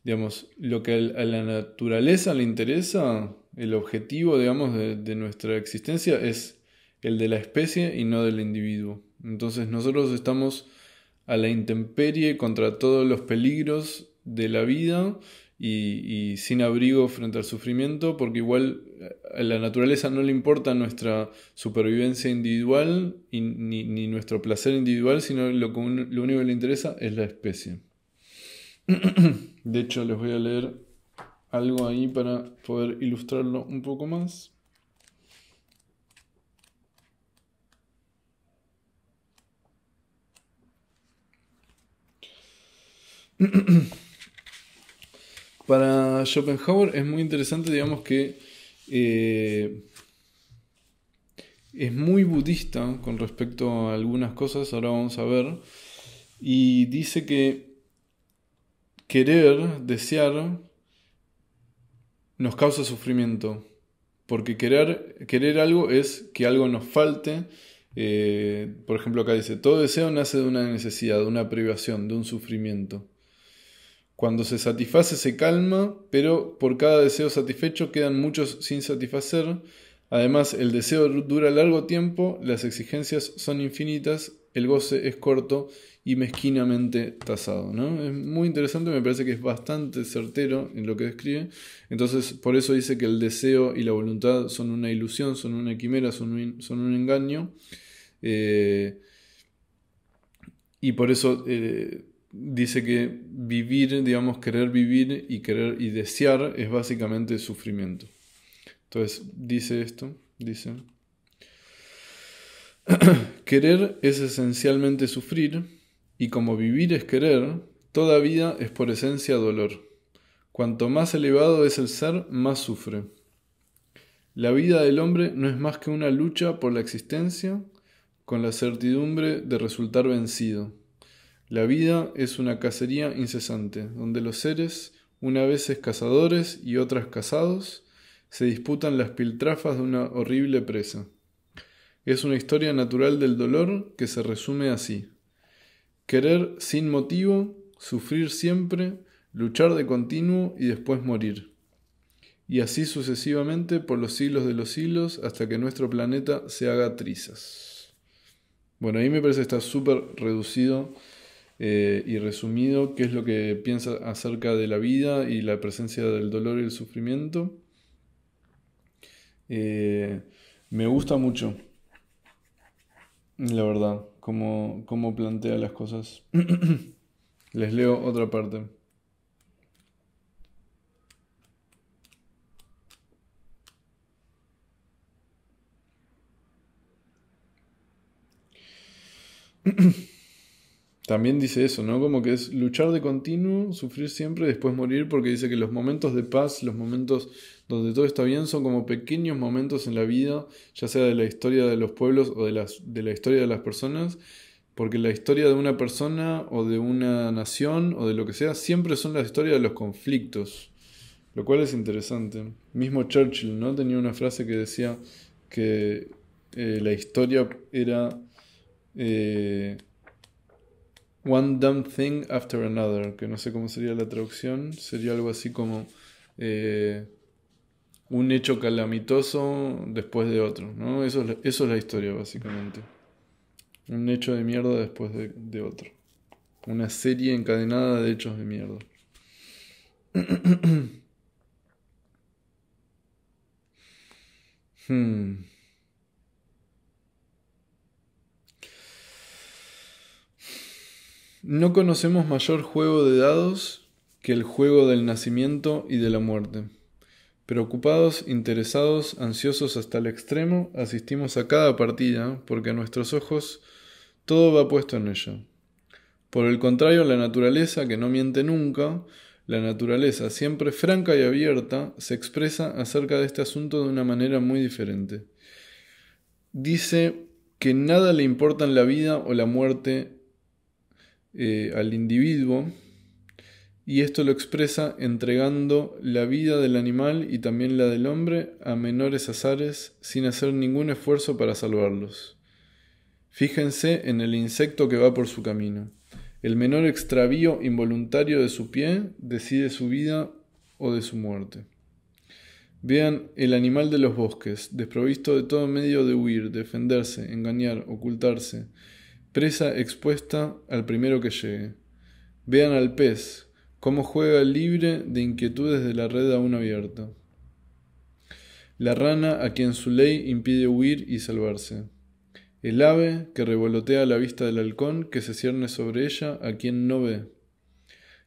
digamos, lo que a la naturaleza le interesa, el objetivo, digamos, de nuestra existencia es el de la especie y no del individuo. Entonces nosotros estamos a la intemperie contra todos los peligros de la vida y, sin abrigo frente al sufrimiento, porque igual a la naturaleza no le importa nuestra supervivencia individual ni, nuestro placer individual, sino lo, lo único que le interesa es la especie. De hecho, les voy a leer algo ahí para poder ilustrarlo un poco más. Para Schopenhauer es muy interesante, digamos, que eh, es muy budista con respecto a algunas cosas, ahora vamos a ver, y dice que querer, desear, nos causa sufrimiento, porque querer, querer algo es que algo nos falte, eh, por ejemplo acá dice, todo deseo nace de una necesidad, de una privación, de un sufrimiento. Cuando se satisface se calma, pero por cada deseo satisfecho quedan muchos sin satisfacer. Además, el deseo dura largo tiempo, las exigencias son infinitas, el goce es corto y mezquinamente tasado. Es muy interesante, me parece que es bastante certero en lo que describe. Entonces, por eso dice que el deseo y la voluntad son una ilusión, son una quimera, son un, engaño. Eh, y por eso... Eh, dice que vivir, digamos, querer vivir y querer y desear es básicamente sufrimiento. Entonces, dice esto, dice, querer es esencialmente sufrir y como vivir es querer, toda vida es por esencia dolor. Cuanto más elevado es el ser, más sufre. La vida del hombre no es más que una lucha por la existencia con la certidumbre de resultar vencido. La vida es una cacería incesante, donde los seres, una vez cazadores y otras cazados, se disputan las piltrafas de una horrible presa. Es una historia natural del dolor que se resume así. Querer sin motivo, sufrir siempre, luchar de continuo y después morir. Y así sucesivamente por los siglos de los siglos hasta que nuestro planeta se haga trizas. Bueno, ahí me parece que está súper reducido eh, y resumido qué es lo que piensa acerca de la vida y la presencia del dolor y el sufrimiento. Eh, me gusta mucho, la verdad, cómo, cómo plantea las cosas. Les leo otra parte. también dice eso, ¿no? Como que es luchar de continuo, sufrir siempre, y después morir, porque dice que los momentos de paz, los momentos donde todo está bien, son como pequeños momentos en la vida, ya sea de la historia de los pueblos o de, las, de la historia de las personas, porque la historia de una persona o de una nación o de lo que sea, siempre son las historias de los conflictos, lo cual es interesante. Mismo Churchill, ¿no? Tenía una frase que decía que eh, la historia era... Eh, One Dumb Thing After Another, que no sé cómo sería la traducción, sería algo así como eh, un hecho calamitoso después de otro, ¿no? Eso es la, historia, básicamente. Un hecho de mierda después de, de otro. Una serie encadenada de hechos de mierda. hmm. No conocemos mayor juego de dados que el juego del nacimiento y de la muerte. Preocupados, interesados, ansiosos hasta el extremo, asistimos a cada partida porque a nuestros ojos todo va puesto en ella. Por el contrario, la naturaleza, que no miente nunca, la naturaleza siempre franca y abierta, se expresa acerca de este asunto de una manera muy diferente. Dice que nada le importan la vida o la muerte eh, al individuo y esto lo expresa entregando la vida del animal y también la del hombre a menores azares sin hacer ningún esfuerzo para salvarlos. Fíjense en el insecto que va por su camino. El menor extravío involuntario de su pie decide su vida o de su muerte. Vean el animal de los bosques, desprovisto de todo medio de huir, defenderse, engañar, ocultarse, presa expuesta al primero que llegue. Vean al pez, cómo juega libre de inquietudes de la red aún abierta. La rana a quien su ley impide huir y salvarse. El ave que revolotea a la vista del halcón que se cierne sobre ella a quien no ve.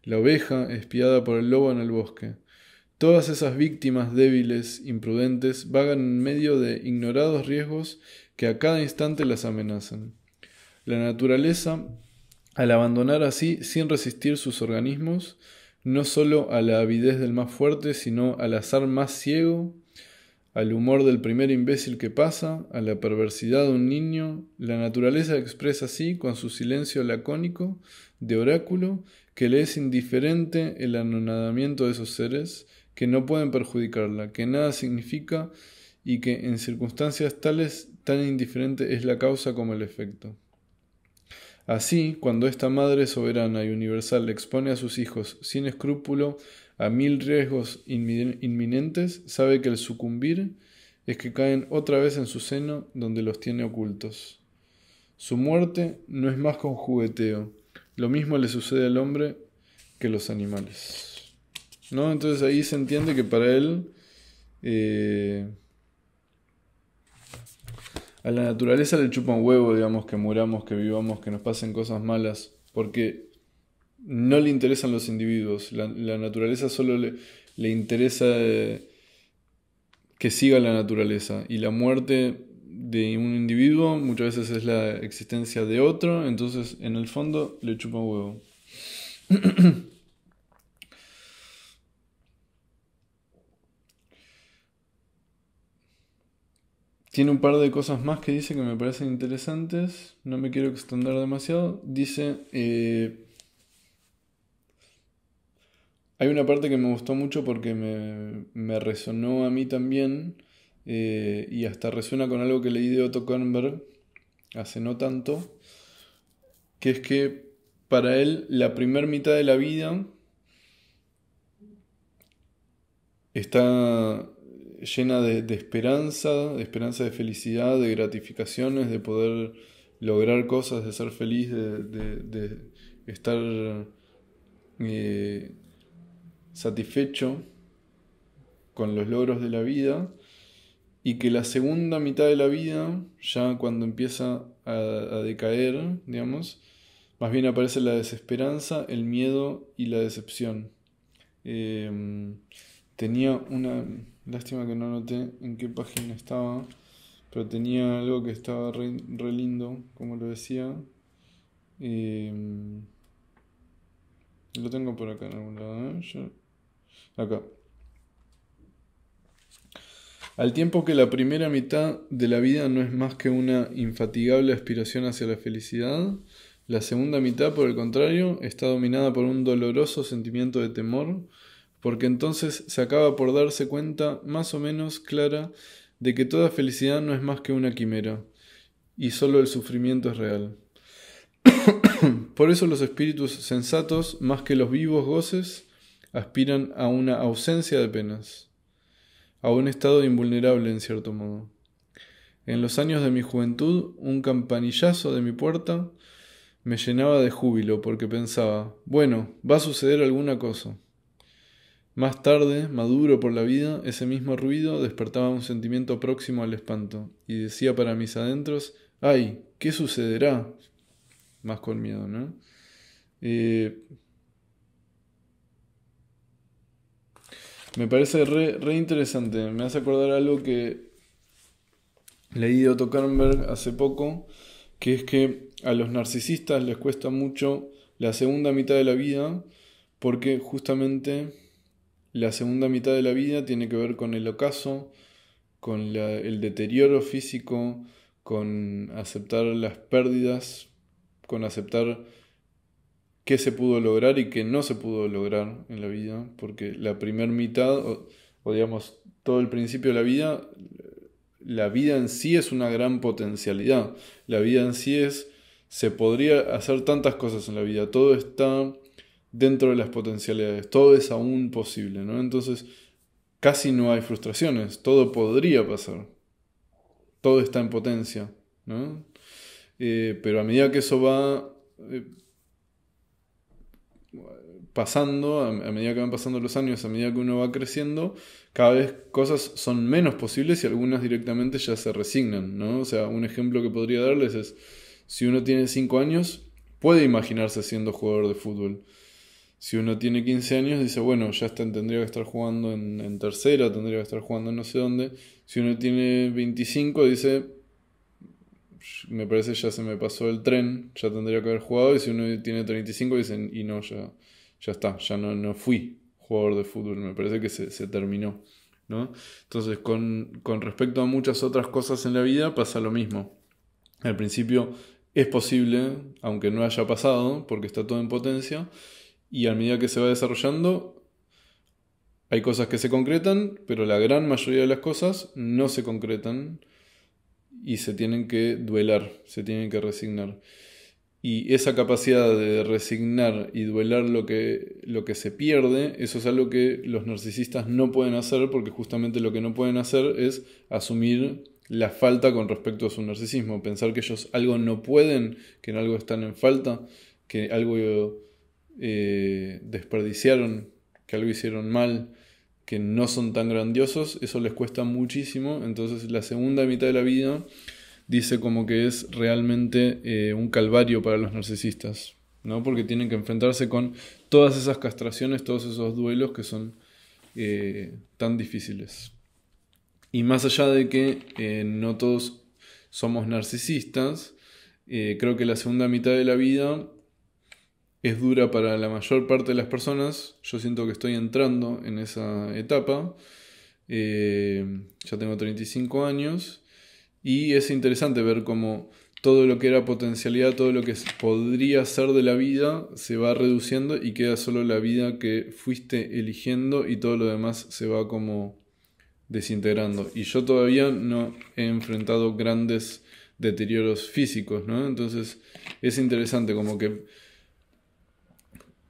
La oveja espiada por el lobo en el bosque. Todas esas víctimas débiles, imprudentes, vagan en medio de ignorados riesgos que a cada instante las amenazan. La naturaleza, al abandonar así, sin resistir sus organismos, no solo a la avidez del más fuerte, sino al azar más ciego, al humor del primer imbécil que pasa, a la perversidad de un niño, la naturaleza expresa así, con su silencio lacónico, de oráculo, que le es indiferente el anonadamiento de esos seres, que no pueden perjudicarla, que nada significa y que en circunstancias tales tan indiferente es la causa como el efecto. Así, cuando esta Madre soberana y universal expone a sus hijos sin escrúpulo a mil riesgos inminentes, sabe que el sucumbir es que caen otra vez en su seno donde los tiene ocultos. Su muerte no es más que un jugueteo. Lo mismo le sucede al hombre que los animales. ¿No? Entonces ahí se entiende que para él eh, a la naturaleza le chupa un huevo, digamos, que muramos, que vivamos, que nos pasen cosas malas, porque no le interesan los individuos. La, naturaleza solo le, interesa eh, que siga la naturaleza. Y la muerte de un individuo muchas veces es la existencia de otro, entonces en el fondo le chupa un huevo. Tiene un par de cosas más que dice que me parecen interesantes. No me quiero extender demasiado. Dice... Eh, hay una parte que me gustó mucho porque me, resonó a mí también eh, y hasta resuena con algo que leí de Otto Kornberg hace no tanto, que es que para él la primer mitad de la vida está llena de, esperanza, de esperanza de felicidad, de gratificaciones, de poder lograr cosas, de ser feliz, de, estar eh, satisfecho con los logros de la vida y que la segunda mitad de la vida, ya cuando empieza a, decaer, digamos, más bien aparece la desesperanza, el miedo y la decepción. Eh, tenía una, Lástima que no noté en qué página estaba, pero tenía algo que estaba re, lindo, como lo decía. Em, lo tengo por acá en algún lado. ¿eh? acá. Al tiempo que la primera mitad de la vida no es más que una infatigable aspiración hacia la felicidad, la segunda mitad, por el contrario, está dominada por un doloroso sentimiento de temor porque entonces se acaba por darse cuenta más o menos clara de que toda felicidad no es más que una quimera, y solo el sufrimiento es real. por eso los espíritus sensatos, más que los vivos goces, aspiran a una ausencia de penas, a un estado invulnerable en cierto modo. En los años de mi juventud, un campanillazo de mi puerta me llenaba de júbilo porque pensaba, bueno, va a suceder alguna cosa. Más tarde, maduro por la vida, ese mismo ruido despertaba un sentimiento próximo al espanto, y decía para mis adentros, ¡ay! ¿Qué sucederá? Más con miedo, ¿no? Eh, me parece re, interesante, me hace acordar algo que leí de Otto Karnberg hace poco, que es que a los narcisistas les cuesta mucho la segunda mitad de la vida porque justamente la segunda mitad de la vida tiene que ver con el ocaso, con el deterioro físico, con aceptar las pérdidas, con aceptar qué se pudo lograr y qué no se pudo lograr en la vida, porque la primera mitad, o digamos todo el principio de la vida, la vida en sí es una gran potencialidad, la vida en sí es, se podría hacer tantas cosas en la vida, todo está dentro de las potencialidades. Todo es aún posible, ¿no? Entonces, casi no hay frustraciones. Todo podría pasar. Todo está en potencia, ¿no? Eh, pero a medida que eso va eh, pasando, a, medida que van pasando los años, a medida que uno va creciendo, cada vez cosas son menos posibles y algunas directamente ya se resignan, ¿no? O sea, un ejemplo que podría darles es, si uno tiene 5 años, puede imaginarse siendo jugador de fútbol si uno tiene 15 años, dice, bueno, ya está, tendría que estar jugando en, tercera, tendría que estar jugando en no sé dónde. Si uno tiene 25, dice, me parece ya se me pasó el tren, ya tendría que haber jugado. Y si uno tiene 35, dice... y no, ya, ya está, ya no, no fui jugador de fútbol, me parece que se, terminó. ¿no? Entonces, con, con, respecto a muchas otras cosas en la vida, pasa lo mismo. Al principio es posible, aunque no haya pasado, porque está todo en potencia, y a medida que se va desarrollando, hay cosas que se concretan, pero la gran mayoría de las cosas no se concretan y se tienen que duelar, se tienen que resignar. Y esa capacidad de resignar y duelar lo que, lo que se pierde, eso es algo que los narcisistas no pueden hacer porque justamente lo que no pueden hacer es asumir la falta con respecto a su narcisismo, pensar que ellos algo no pueden, que en algo están en falta, que algo eh, desperdiciaron, que algo hicieron mal, que no son tan grandiosos, eso les cuesta muchísimo. Entonces la segunda mitad de la vida dice como que es realmente eh, un calvario para los narcisistas, ¿no? porque tienen que enfrentarse con todas esas castraciones, todos esos duelos que son eh, tan difíciles. Y más allá de que no todos somos narcisistas, creo que la segunda mitad de la vida es dura para la mayor parte de las personas. Yo siento que estoy entrando en esa etapa. Eh, ya tengo 35 años y es interesante ver cómo todo lo que era potencialidad, todo lo que podría ser de la vida, se va reduciendo y queda solo la vida que fuiste eligiendo y todo lo demás se va como desintegrando. Y yo todavía no he enfrentado grandes deterioros físicos, ¿no? Entonces es interesante como que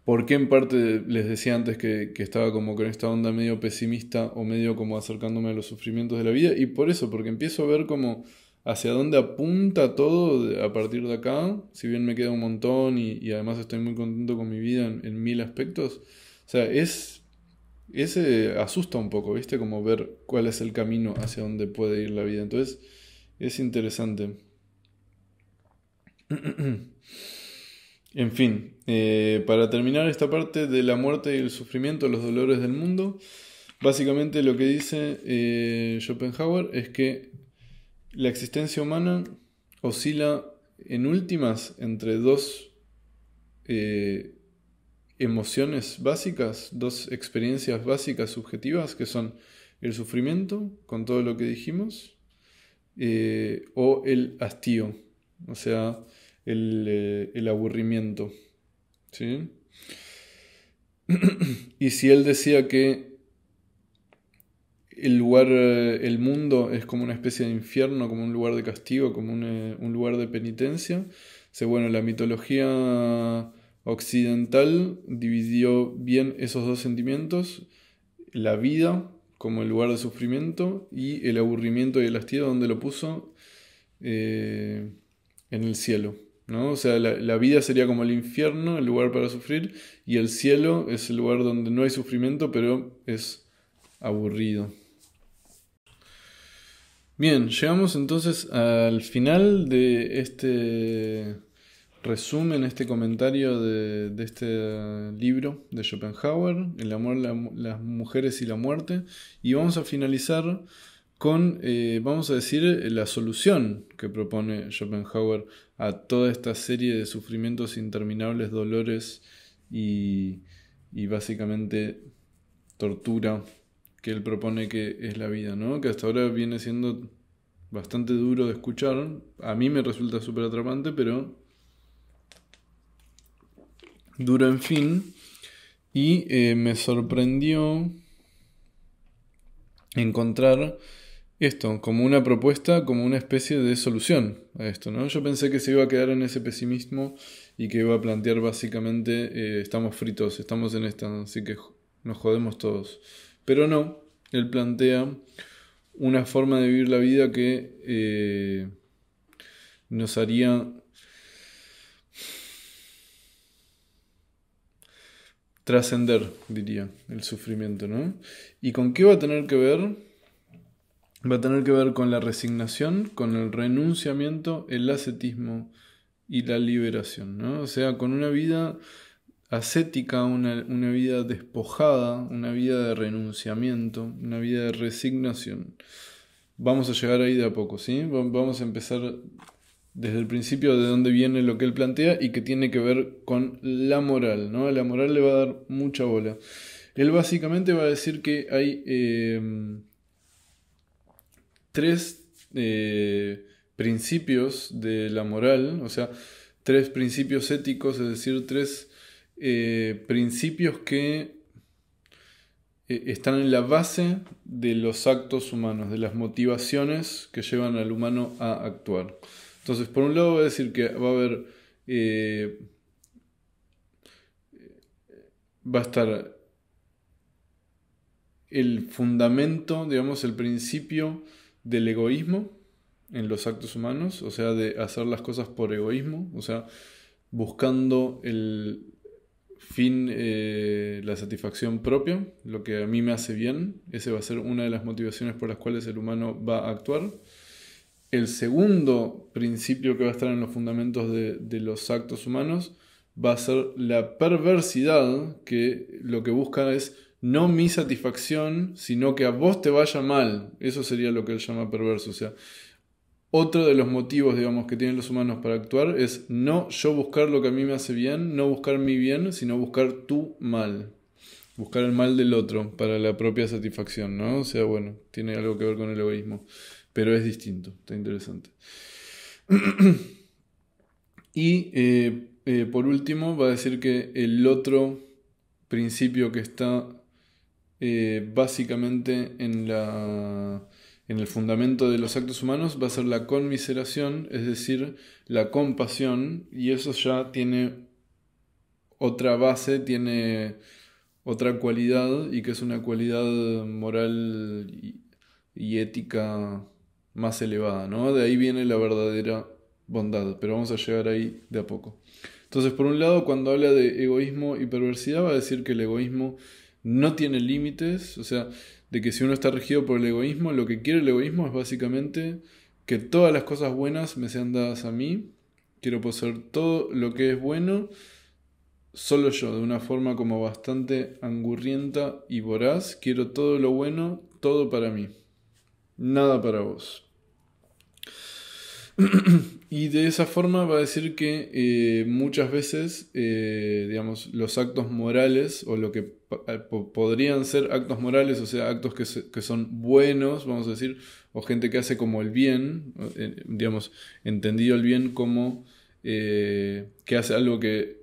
porque en parte les decía antes que, estaba como con esta onda medio pesimista o medio como acercándome a los sufrimientos de la vida? Y por eso, porque empiezo a ver como hacia dónde apunta todo a partir de acá, si bien me queda un montón y, además estoy muy contento con mi vida en, mil aspectos, o sea, es, ese asusta un poco, ¿viste? Como ver cuál es el camino hacia dónde puede ir la vida. Entonces, es interesante. En fin, eh, para terminar esta parte de la muerte y el sufrimiento, los dolores del mundo, básicamente lo que dice eh, Schopenhauer es que la existencia humana oscila en últimas entre dos eh, emociones básicas, dos experiencias básicas subjetivas, que son el sufrimiento, con todo lo que dijimos, o el hastío, o sea, eh, el, aburrimiento. ¿sí? y si él decía que el lugar, eh, el mundo es como una especie de infierno, como un lugar de castigo, como eh, un, lugar de penitencia, se, bueno, la mitología occidental dividió bien esos dos sentimientos, la vida como el lugar de sufrimiento y el aburrimiento y el hastío donde lo puso en el cielo. ¿no? O sea, la, vida sería como el infierno, el lugar para sufrir, y el cielo es el lugar donde no hay sufrimiento, pero es aburrido. Bien, llegamos entonces al final de este resumen, este comentario de, este libro de Schopenhauer, El amor, las mujeres y la muerte, y vamos a finalizar con, eh, vamos a decir, la solución que propone Schopenhauer a toda esta serie de sufrimientos interminables, dolores y, y básicamente tortura que él propone que es la vida, ¿no? Que hasta ahora viene siendo bastante duro de escuchar. A mí me resulta súper atrapante, pero duro en fin. Y eh, me sorprendió encontrar esto, como una propuesta, como una especie de solución a esto, ¿no? Yo pensé que se iba a quedar en ese pesimismo y que iba a plantear básicamente eh, estamos fritos, estamos en esta, así que nos jodemos todos. Pero no, él plantea una forma de vivir la vida que eh, nos haría trascender, diría, el sufrimiento, ¿no? ¿Y con qué va a tener que ver? va a tener que ver con la resignación, con el renunciamiento, el ascetismo y la liberación, ¿no? O sea, con una vida ascética, una, vida despojada, una vida de renunciamiento, una vida de resignación. Vamos a llegar ahí de a poco, ¿sí? Vamos a empezar desde el principio de dónde viene lo que él plantea y que tiene que ver con la moral, ¿no? La moral le va a dar mucha bola. Él básicamente va a decir que hay... Eh, tres eh, principios de la moral, o sea, tres principios éticos, es decir, tres eh, principios que eh, están en la base de los actos humanos, de las motivaciones que llevan al humano a actuar. Entonces, por un lado, voy a decir que va a haber... va a estar el fundamento, digamos, el principio del egoísmo en los actos humanos, o sea, de hacer las cosas por egoísmo, o sea, buscando el fin, eh, la satisfacción propia, lo que a mí me hace bien, ese va a ser una de las motivaciones por las cuales el humano va a actuar. El segundo principio que va a estar en los fundamentos de, de los actos humanos va a ser la perversidad, que lo que busca es no mi satisfacción, sino que a vos te vaya mal. Eso sería lo que él llama perverso. O sea, otro de los motivos, digamos, que tienen los humanos para actuar es no yo buscar lo que a mí me hace bien, no buscar mi bien, sino buscar tu mal. Buscar el mal del otro para la propia satisfacción, ¿no? O sea, bueno, tiene algo que ver con el egoísmo, pero es distinto, está interesante. y eh, eh, por último, va a decir que el otro principio que está eh, básicamente en, la, en el fundamento de los actos humanos va a ser la conmiseración, es decir, la compasión, y eso ya tiene otra base, tiene otra cualidad y que es una cualidad moral y, y ética más elevada, ¿no? De ahí viene la verdadera bondad, pero vamos a llegar ahí de a poco. Entonces, por un lado, cuando habla de egoísmo y perversidad, va a decir que el egoísmo no tiene límites, o sea, de que si uno está regido por el egoísmo, lo que quiere el egoísmo es básicamente que todas las cosas buenas me sean dadas a mí, quiero poseer todo lo que es bueno, solo yo, de una forma como bastante angurrienta y voraz, quiero todo lo bueno, todo para mí, nada para vos. y de esa forma va a decir que eh, muchas veces, eh, digamos, los actos morales o lo que eh, podrían ser actos morales, o sea, actos que, que, son buenos, vamos a decir, o gente que hace como el bien, digamos, entendido el bien como que hace algo que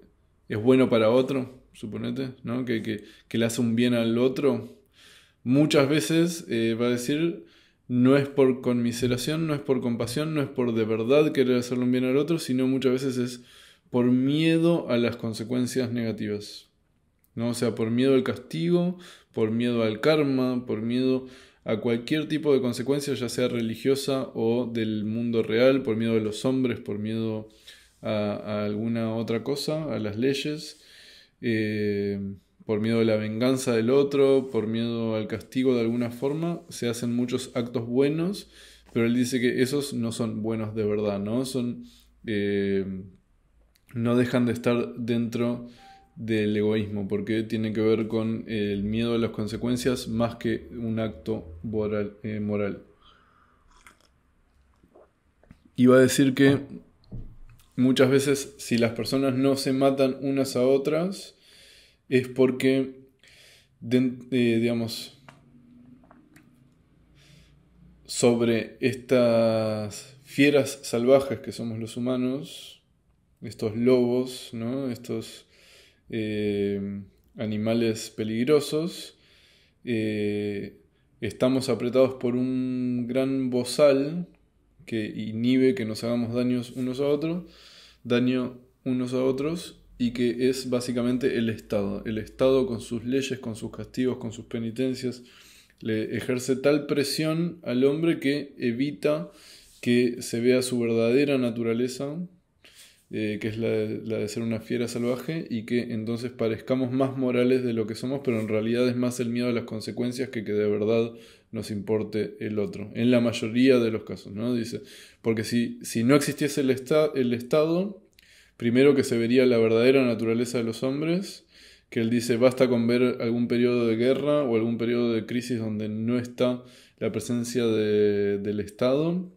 es bueno para otro, suponete, ¿no? Que, que, que le hace un bien al otro, muchas veces va a decir no es por conmiseración, no es por compasión, no es por de verdad querer hacerle un bien al otro, sino muchas veces es por miedo a las consecuencias negativas. ¿no? O sea, por miedo al castigo, por miedo al karma, por miedo a cualquier tipo de consecuencia, ya sea religiosa o del mundo real, por miedo a los hombres, por miedo a, alguna otra cosa, a las leyes. Eh, por miedo a la venganza del otro, por miedo al castigo de alguna forma, se hacen muchos actos buenos, pero él dice que esos no son buenos de verdad, ¿no? Son, eh, no dejan de estar dentro del egoísmo, porque tiene que ver con el miedo a las consecuencias más que un acto moral. Eh, moral. Iba a decir que muchas veces si las personas no se matan unas a otras, es porque, eh, digamos, sobre estas fieras salvajes que somos los humanos, estos lobos, ¿no? estos eh, animales peligrosos, eh, estamos apretados por un gran bozal que inhibe que nos hagamos daños unos a otros, daño unos a otros, y que es básicamente el Estado. El Estado con sus leyes, con sus castigos, con sus penitencias, le ejerce tal presión al hombre que evita que se vea su verdadera naturaleza, eh, que es la de, ser una fiera salvaje, y que entonces parezcamos más morales de lo que somos, pero en realidad es más el miedo a las consecuencias que que de verdad nos importe el otro, en la mayoría de los casos, ¿no? Dice, porque si, si no existiese el, el Estado, Primero que se vería la verdadera naturaleza de los hombres, que él dice, basta con ver algún periodo de guerra o algún periodo de crisis donde no está la presencia del Estado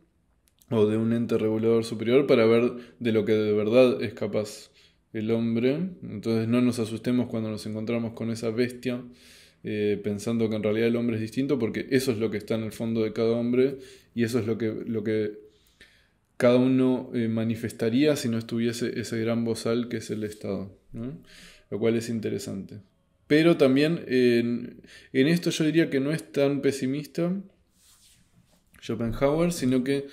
o de un ente regulador superior para ver de lo que de verdad es capaz el hombre. Entonces no nos asustemos cuando nos encontramos con esa bestia. Eh, pensando que en realidad el hombre es distinto, porque eso es lo que está en el fondo de cada hombre y eso es lo que, lo que cada uno eh, manifestaría si no estuviese ese gran bozal que es el Estado, lo cual es interesante. Pero también en, esto yo diría que no es tan pesimista Schopenhauer, sino que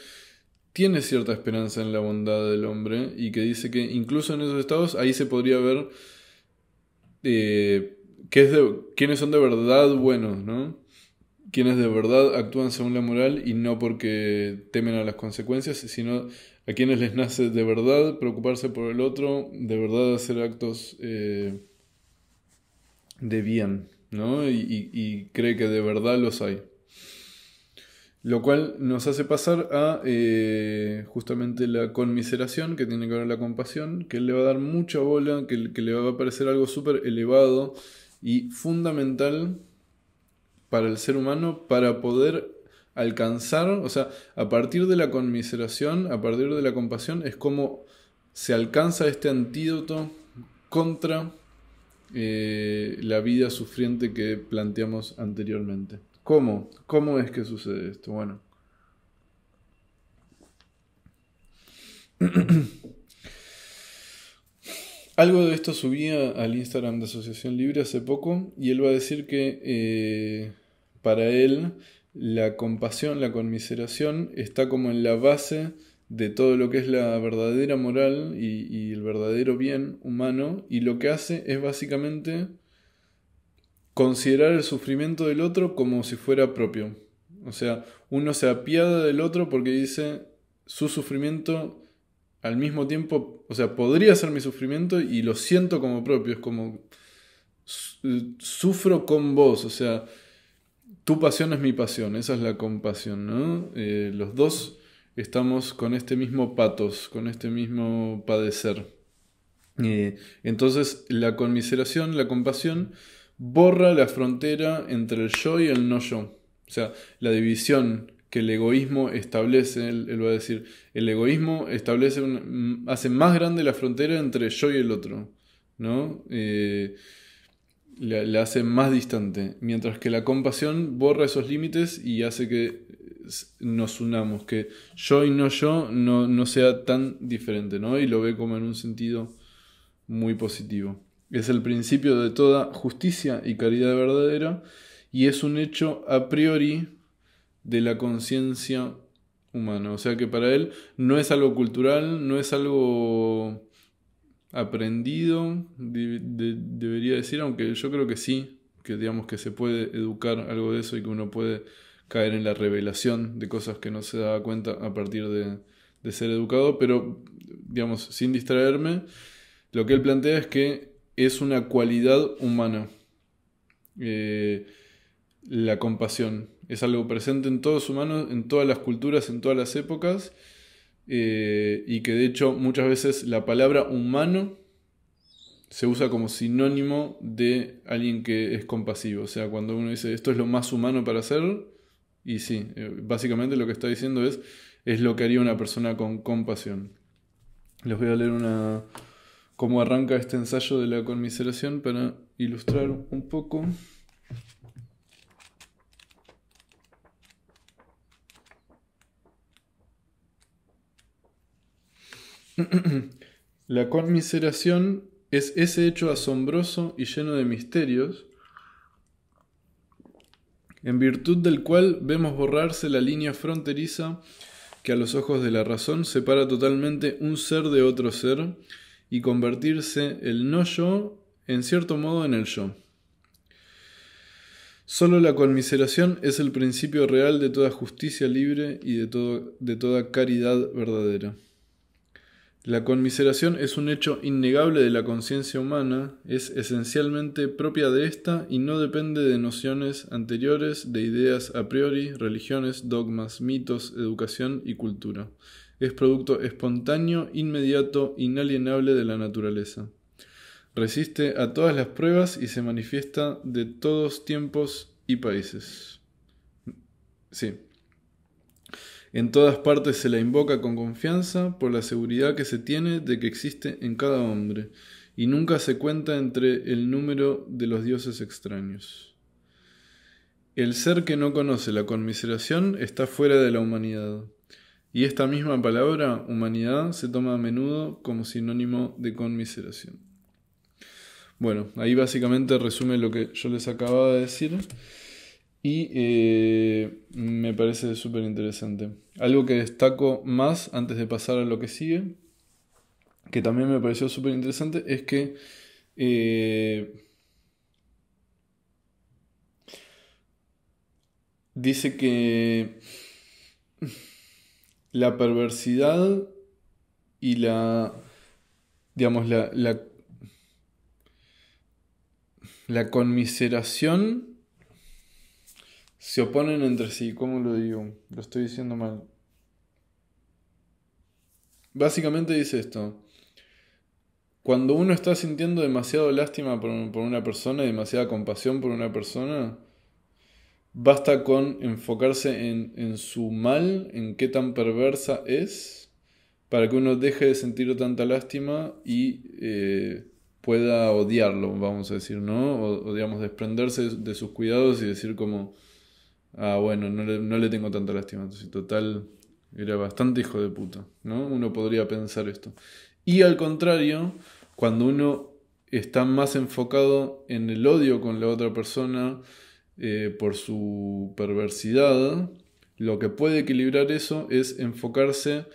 tiene cierta esperanza en la bondad del hombre y que dice que incluso en esos estados ahí se podría ver eh, es de, quiénes son de verdad buenos, ¿no? quienes de verdad actúan según la moral y no porque temen a las consecuencias, sino a quienes les nace de verdad preocuparse por el otro, de verdad hacer actos eh, de bien, ¿no? Y, cree que de verdad los hay. Lo cual nos hace pasar a eh, justamente la conmiseración, que tiene que ver con la compasión, que le va a dar mucha bola, que, que le va a parecer algo súper elevado y fundamental para el ser humano para poder alcanzar, o sea, a partir de la conmiseración, a partir de la compasión, es como se alcanza este antídoto contra eh, la vida sufriente que planteamos anteriormente. ¿Cómo? ¿Cómo es que sucede esto? Bueno. Algo de esto subía al Instagram de Asociación Libre hace poco y él va a decir que eh, para él, la compasión, la conmiseración, está como en la base de todo lo que es la verdadera moral y, el verdadero bien humano, y lo que hace es básicamente considerar el sufrimiento del otro como si fuera propio. O sea, uno se apiada del otro porque dice su sufrimiento al mismo tiempo, o sea, podría ser mi sufrimiento y lo siento como propio, es como sufro con vos, o sea, tu pasión es mi pasión, esa es la compasión, ¿no? Eh, los dos estamos con este mismo patos, con este mismo padecer. Eh, entonces, la conmiseración, la compasión, borra la frontera entre el yo y el no yo. O sea, la división que el egoísmo establece, él, va a decir, el egoísmo establece, hace más grande la frontera entre yo y el otro, ¿no? Eh, le, hace más distante, mientras que la compasión borra esos límites y hace que nos unamos, que yo y no yo no, no sea tan diferente, ¿no? Y lo ve como en un sentido muy positivo. Es el principio de toda justicia y caridad verdadera y es un hecho a priori de la conciencia humana. O sea que para él no es algo cultural, no es algo aprendido, debería decir, aunque yo creo que sí, que digamos que se puede educar algo de eso y que uno puede caer en la revelación de cosas que no se daba cuenta a partir de, ser educado, pero digamos, sin distraerme, lo que él plantea es que es una cualidad humana. Eh, la compasión es algo presente en todos humanos, en todas las culturas, en todas las épocas, eh, y que de hecho muchas veces la palabra humano se usa como sinónimo de alguien que es compasivo. O sea, cuando uno dice esto es lo más humano para hacer, y sí, eh, básicamente lo que está diciendo es, es lo que haría una persona con compasión. Les voy a leer una cómo arranca este ensayo de la conmiseración para ilustrar un poco. La conmiseración es ese hecho asombroso y lleno de misterios, en virtud del cual vemos borrarse la línea fronteriza que a los ojos de la razón separa totalmente un ser de otro ser y convertirse el no yo en cierto modo en el yo. Solo la conmiseración es el principio real de toda justicia libre y de, de toda caridad verdadera. La conmiseración es un hecho innegable de la conciencia humana, es esencialmente propia de ésta y no depende de nociones anteriores, de ideas a priori, religiones, dogmas, mitos, educación y cultura. Es producto espontáneo, inmediato, inalienable de la naturaleza. Resiste a todas las pruebas y se manifiesta de todos tiempos y países. Sí, en todas partes se la invoca con confianza por la seguridad que se tiene de que existe en cada hombre, y nunca se cuenta entre el número de los dioses extraños. El ser que no conoce la conmiseración está fuera de la humanidad, y esta misma palabra, humanidad, se toma a menudo como sinónimo de conmiseración. Bueno, ahí básicamente resume lo que yo les acababa de decir. Y eh, me parece súper interesante. Algo que destaco más antes de pasar a lo que sigue, que también me pareció súper interesante, es que eh, dice que la perversidad y la, digamos, la, la, la conmiseración se oponen entre sí, ¿cómo lo digo? Lo estoy diciendo mal. Básicamente dice esto. Cuando uno está sintiendo demasiado lástima por, por una persona y demasiada compasión por una persona, basta con enfocarse en, en su mal, en qué tan perversa es, para que uno deje de sentir tanta lástima y eh, pueda odiarlo, vamos a decir, ¿no? O, digamos, desprenderse de sus cuidados y decir como, Ah, bueno, no le, tengo tanta lástima. Entonces, total, era bastante hijo de puta, ¿no? Uno podría pensar esto. Y al contrario, cuando uno está más enfocado en el odio con la otra persona eh, por su perversidad, lo que puede equilibrar eso es enfocarse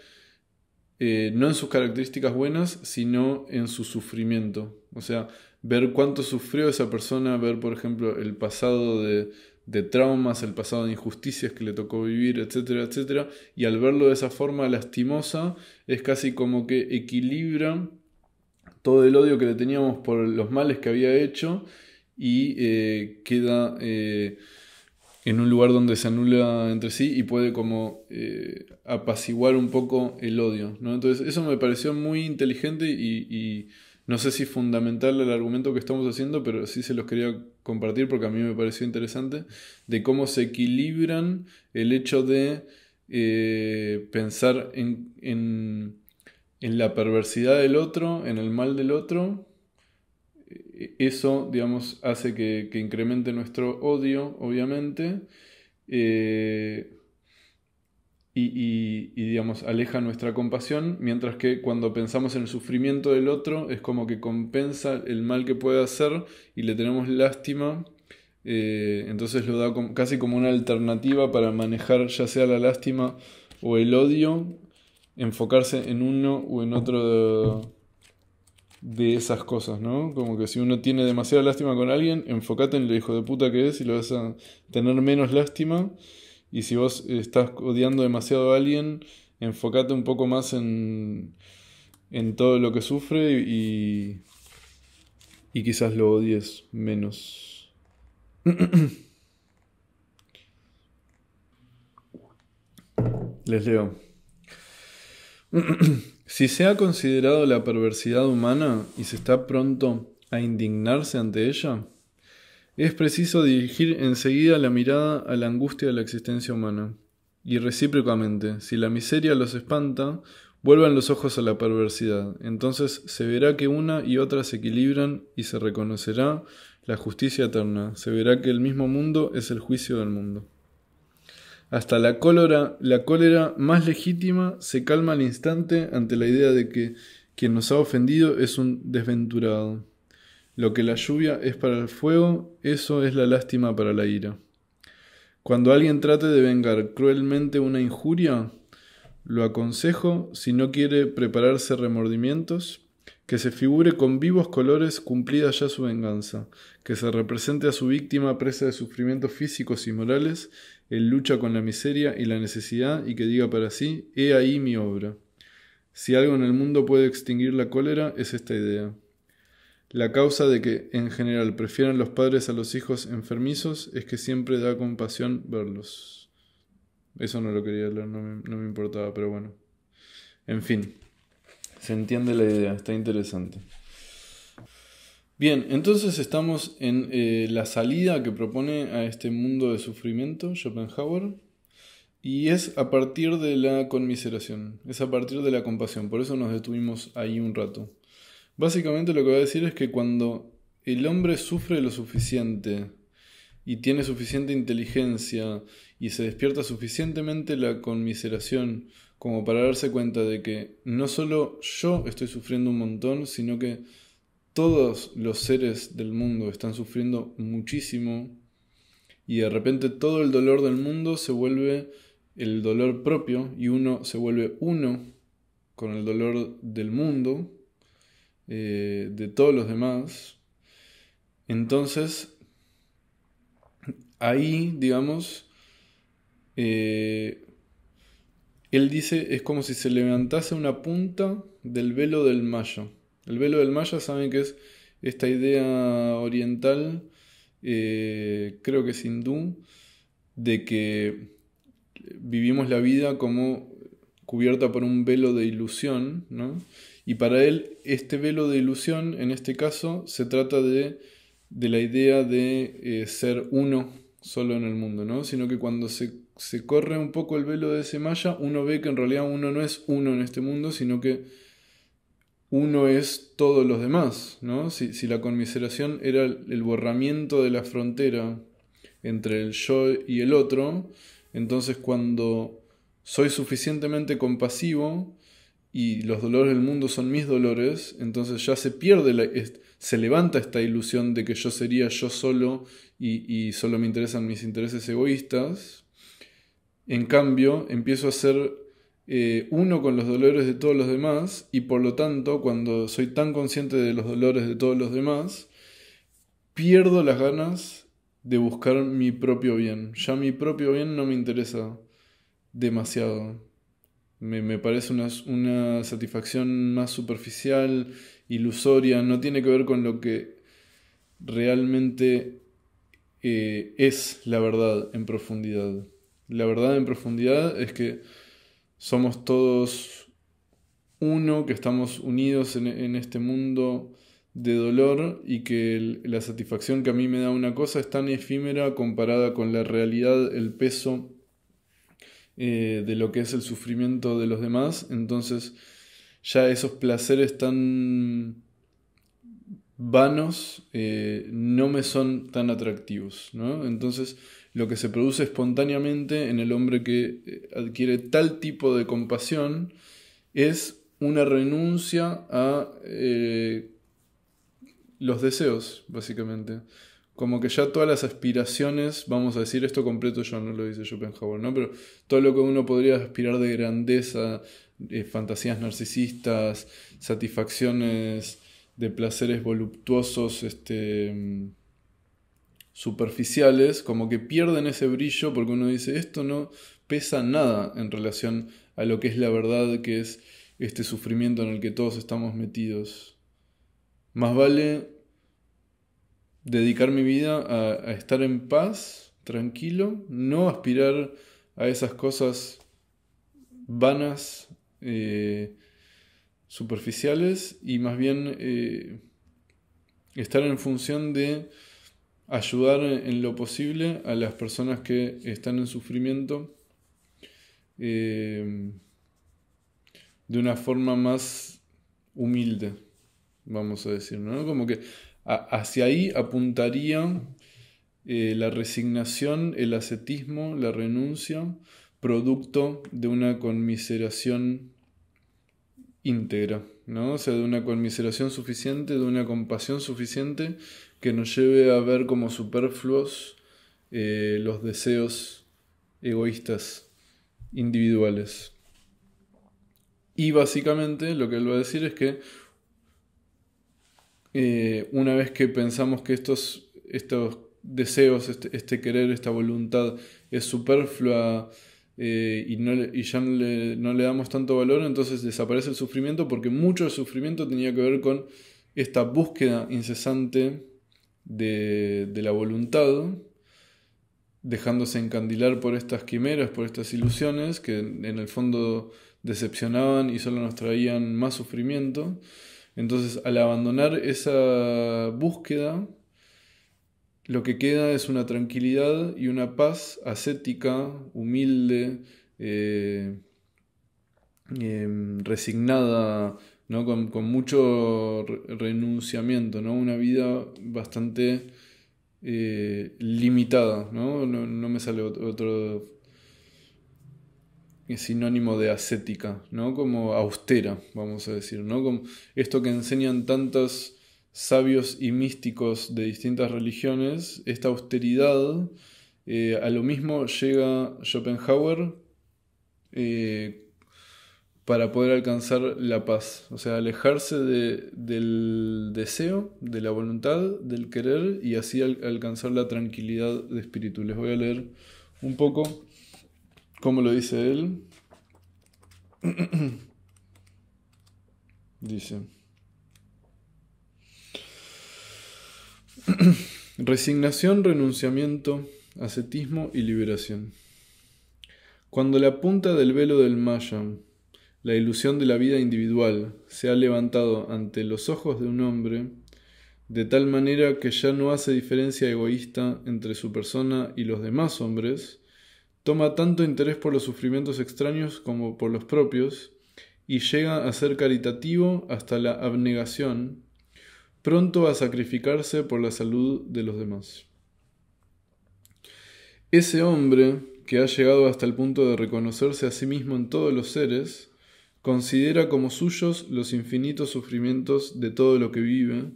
eh, no en sus características buenas, sino en su sufrimiento. O sea, ver cuánto sufrió esa persona, ver, por ejemplo, el pasado de de traumas, el pasado de injusticias que le tocó vivir, etcétera, etcétera. Y al verlo de esa forma lastimosa, es casi como que equilibra todo el odio que le teníamos por los males que había hecho y eh, queda eh, en un lugar donde se anula entre sí y puede como eh, apaciguar un poco el odio. Entonces eso me pareció muy inteligente y, no sé si fundamental el argumento que estamos haciendo, pero sí se los quería compartir porque a mí me pareció interesante, de cómo se equilibran el hecho de eh, pensar en, la perversidad del otro, en el mal del otro. E, e, eso, digamos, hace que, incremente nuestro odio, obviamente. Eh, y, digamos, aleja nuestra compasión, mientras que cuando pensamos en el sufrimiento del otro es como que compensa el mal que puede hacer y le tenemos lástima, eh, entonces lo da casi como una alternativa para manejar ya sea la lástima o el odio, enfocarse en uno o en otro de, esas cosas, ¿no? Como que si uno tiene demasiada lástima con alguien, enfócate en el hijo de puta que es y lo vas a tener menos lástima. Y si vos estás odiando demasiado a alguien, enfócate un poco más en, todo lo que sufre y, y quizás lo odies menos. Les leo. si se ha considerado la perversidad humana y se está pronto a indignarse ante ella, es preciso dirigir enseguida la mirada a la angustia de la existencia humana. Y recíprocamente, si la miseria los espanta, vuelvan los ojos a la perversidad. Entonces se verá que una y otra se equilibran y se reconocerá la justicia eterna. Se verá que el mismo mundo es el juicio del mundo. Hasta la cólera, la cólera más legítima se calma al instante ante la idea de que quien nos ha ofendido es un desventurado. Lo que la lluvia es para el fuego, eso es la lástima para la ira. Cuando alguien trate de vengar cruelmente una injuria, lo aconsejo, si no quiere prepararse remordimientos, que se figure con vivos colores cumplida ya su venganza, que se represente a su víctima presa de sufrimientos físicos y morales, en lucha con la miseria y la necesidad, y que diga para sí, he ahí mi obra. Si algo en el mundo puede extinguir la cólera, es esta idea. La causa de que, en general, prefieran los padres a los hijos enfermizos es que siempre da compasión verlos. Eso no lo quería leer, no me, importaba, pero bueno. En fin, se entiende la idea, está interesante. Bien, entonces estamos en eh, la salida que propone a este mundo de sufrimiento Schopenhauer. Y es a partir de la conmiseración, es a partir de la compasión. Por eso nos detuvimos ahí un rato. Básicamente lo que voy a decir es que cuando el hombre sufre lo suficiente y tiene suficiente inteligencia y se despierta suficientemente la conmiseración como para darse cuenta de que no solo yo estoy sufriendo un montón, sino que todos los seres del mundo están sufriendo muchísimo y de repente todo el dolor del mundo se vuelve el dolor propio y uno se vuelve uno con el dolor del mundo eh, de todos los demás, entonces ahí, digamos, eh, él dice, es como si se levantase una punta del velo del Maya. El velo del Maya, saben que es esta idea oriental, eh, creo que es hindú, de que vivimos la vida como cubierta por un velo de ilusión, ¿no? Y para él, este velo de ilusión, en este caso, se trata de, de la idea de eh, ser uno solo en el mundo, ¿no? Sino que cuando se, corre un poco el velo de ese malla, uno ve que en realidad uno no es uno en este mundo, sino que uno es todos los demás, ¿no? Si, la conmiseración era el borramiento de la frontera entre el yo y el otro, entonces cuando soy suficientemente compasivo, y los dolores del mundo son mis dolores, entonces ya se pierde, se levanta esta ilusión de que yo sería yo solo y, solo me interesan mis intereses egoístas. En cambio, empiezo a ser eh, uno con los dolores de todos los demás y por lo tanto, cuando soy tan consciente de los dolores de todos los demás, pierdo las ganas de buscar mi propio bien. Ya mi propio bien no me interesa demasiado me, parece una, satisfacción más superficial, ilusoria, no tiene que ver con lo que realmente eh, es la verdad en profundidad. La verdad en profundidad es que somos todos uno, que estamos unidos en, este mundo de dolor y que la satisfacción que a mí me da una cosa es tan efímera comparada con la realidad, el peso eh, de lo que es el sufrimiento de los demás, entonces ya esos placeres tan vanos eh, no me son tan atractivos. ¿no? Entonces, lo que se produce espontáneamente en el hombre que eh, adquiere tal tipo de compasión es una renuncia a los deseos, básicamente como que ya todas las aspiraciones, vamos a decir esto completo yo, no lo dice Schopenhauer, ¿no? Pero todo lo que uno podría aspirar de grandeza, eh, fantasías narcisistas, satisfacciones de placeres voluptuosos, este mm, superficiales, como que pierden ese brillo porque uno dice, esto no pesa nada en relación a lo que es la verdad, que es este sufrimiento en el que todos estamos metidos. Más vale dedicar mi vida a, estar en paz, tranquilo, no aspirar a esas cosas vanas, eh, superficiales, y más bien eh, estar en función de ayudar en lo posible a las personas que están en sufrimiento eh, de una forma más humilde, vamos a decir, ¿no? Como que hacia ahí apuntaría eh, la resignación, el ascetismo, la renuncia, producto de una conmiseración íntegra, ¿no? O sea, de una conmiseración suficiente, de una compasión suficiente que nos lleve a ver como superfluos eh, los deseos egoístas individuales. Y básicamente lo que él va a decir es que eh, una vez que pensamos que estos, estos deseos, este, este querer, esta voluntad es superflua eh, y, no, y ya no le, damos tanto valor, entonces desaparece el sufrimiento porque mucho del sufrimiento tenía que ver con esta búsqueda incesante de, de, la voluntad, dejándose encandilar por estas quimeras, por estas ilusiones que en el fondo decepcionaban y solo nos traían más sufrimiento. Entonces, al abandonar esa búsqueda, lo que queda es una tranquilidad y una paz ascética, humilde, eh, em, resignada, ¿no? con, mucho renunciamiento, ¿no? una vida bastante eh, limitada. No, me sale otro, es sinónimo de ascética, ¿no? Como austera, vamos a decir, ¿no? Como esto que enseñan tantos sabios y místicos de distintas religiones, esta austeridad, eh, a lo mismo llega Schopenhauer eh, para poder alcanzar la paz, o sea, alejarse del deseo, de la voluntad, del querer y así alcanzar la tranquilidad de espíritu. Les voy a leer un poco ¿Cómo lo dice él? dice. Resignación, renunciamiento, ascetismo y liberación. Cuando la punta del velo del maya, la ilusión de la vida individual, se ha levantado ante los ojos de un hombre, de tal manera que ya no hace diferencia egoísta entre su persona y los demás hombres, toma tanto interés por los sufrimientos extraños como por los propios, y llega a ser caritativo hasta la abnegación, pronto a sacrificarse por la salud de los demás. Ese hombre, que ha llegado hasta el punto de reconocerse a sí mismo en todos los seres, considera como suyos los infinitos sufrimientos de todo lo que vive,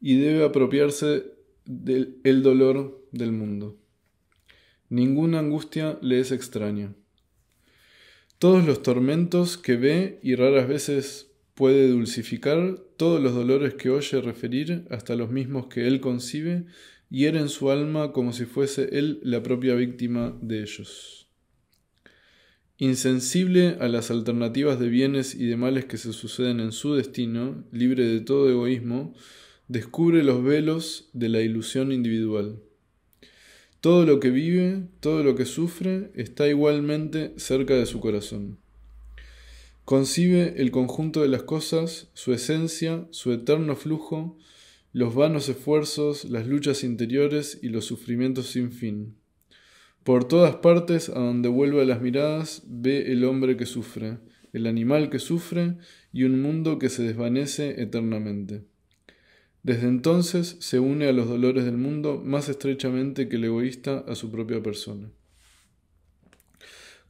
y debe apropiarse del dolor del mundo ninguna angustia le es extraña. Todos los tormentos que ve y raras veces puede dulcificar, todos los dolores que oye referir, hasta los mismos que él concibe, hieren su alma como si fuese él la propia víctima de ellos. Insensible a las alternativas de bienes y de males que se suceden en su destino, libre de todo egoísmo, descubre los velos de la ilusión individual. Todo lo que vive, todo lo que sufre, está igualmente cerca de su corazón. Concibe el conjunto de las cosas, su esencia, su eterno flujo, los vanos esfuerzos, las luchas interiores y los sufrimientos sin fin. Por todas partes a donde vuelva las miradas, ve el hombre que sufre, el animal que sufre y un mundo que se desvanece eternamente. Desde entonces se une a los dolores del mundo más estrechamente que el egoísta a su propia persona.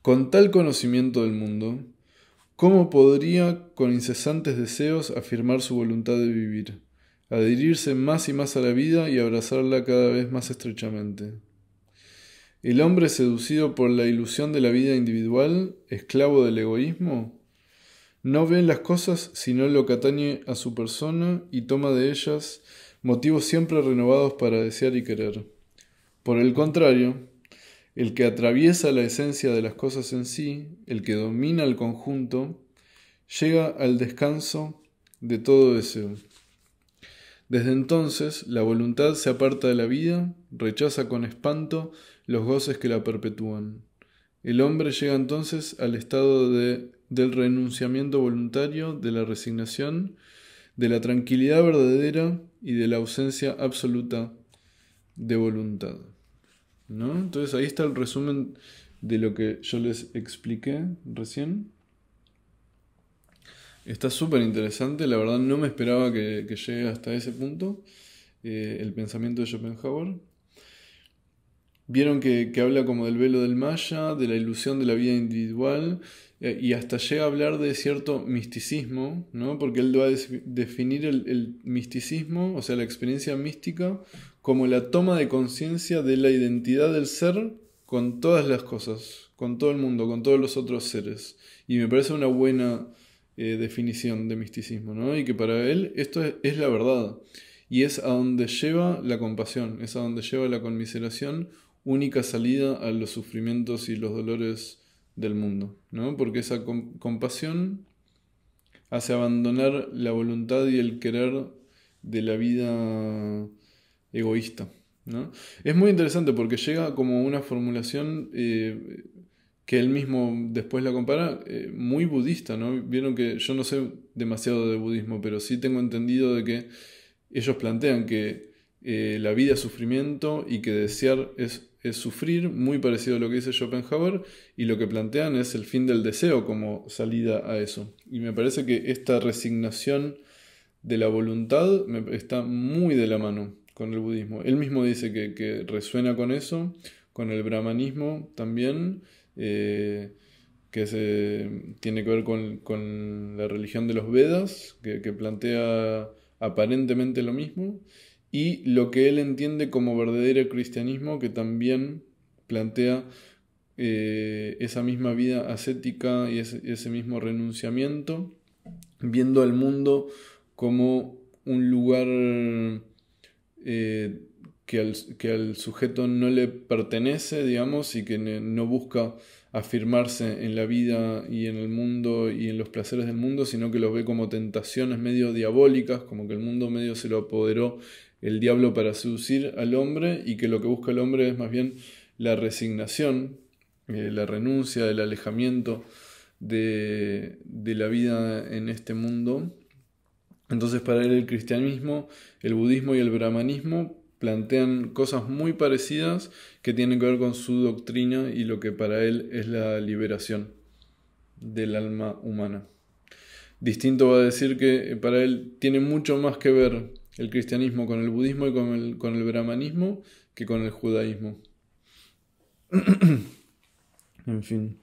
Con tal conocimiento del mundo, ¿cómo podría con incesantes deseos afirmar su voluntad de vivir, adherirse más y más a la vida y abrazarla cada vez más estrechamente? El hombre seducido por la ilusión de la vida individual, esclavo del egoísmo, no ven las cosas sino lo que atañe a su persona y toma de ellas motivos siempre renovados para desear y querer. Por el contrario, el que atraviesa la esencia de las cosas en sí, el que domina el conjunto, llega al descanso de todo deseo. Desde entonces, la voluntad se aparta de la vida, rechaza con espanto los goces que la perpetúan. El hombre llega entonces al estado de del renunciamiento voluntario, de la resignación, de la tranquilidad verdadera y de la ausencia absoluta de voluntad. ¿No? Entonces ahí está el resumen de lo que yo les expliqué recién. Está súper interesante, la verdad no me esperaba que, llegue hasta ese punto eh, el pensamiento de Schopenhauer. Vieron que, que habla como del velo del Maya, de la ilusión de la vida individual, eh, y hasta llega a hablar de cierto misticismo, ¿no? porque él va a definir el, misticismo, o sea, la experiencia mística, como la toma de conciencia de la identidad del ser con todas las cosas, con todo el mundo, con todos los otros seres. Y me parece una buena eh, definición de misticismo, ¿no? y que para él esto es, es la verdad. Y es a donde lleva la compasión, es a donde lleva la conmiseración, única salida a los sufrimientos y los dolores del mundo, ¿no? Porque esa compasión hace abandonar la voluntad y el querer de la vida egoísta. Es muy interesante porque llega como una formulación eh, que él mismo después la compara, eh, muy budista, ¿no? Vieron que yo no sé demasiado de budismo, pero sí tengo entendido de que ellos plantean que eh, la vida es sufrimiento y que desear es sufrir, muy parecido a lo que dice Schopenhauer, y lo que plantean es el fin del deseo como salida a eso. Y me parece que esta resignación de la voluntad está muy de la mano con el budismo. Él mismo dice que, resuena con eso, con el brahmanismo también, eh, que se, tiene que ver con, la religión de los Vedas, que plantea aparentemente lo mismo y lo que él entiende como verdadero cristianismo que también plantea eh, esa misma vida ascética y ese, mismo renunciamiento, viendo al mundo como un lugar eh, que, al, sujeto no le pertenece, digamos, y que no busca afirmarse en la vida y en el mundo y en los placeres del mundo, sino que los ve como tentaciones medio diabólicas, como que el mundo medio se lo apoderó el diablo para seducir al hombre y que lo que busca el hombre es más bien la resignación, eh, la renuncia, el alejamiento de, de la vida en este mundo. Entonces para él el cristianismo, el budismo y el brahmanismo plantean cosas muy parecidas que tienen que ver con su doctrina y lo que para él es la liberación del alma humana. Distinto va a decir que para él tiene mucho más que ver el cristianismo, con el budismo y con el, con el brahmanismo que con el judaísmo. en fin.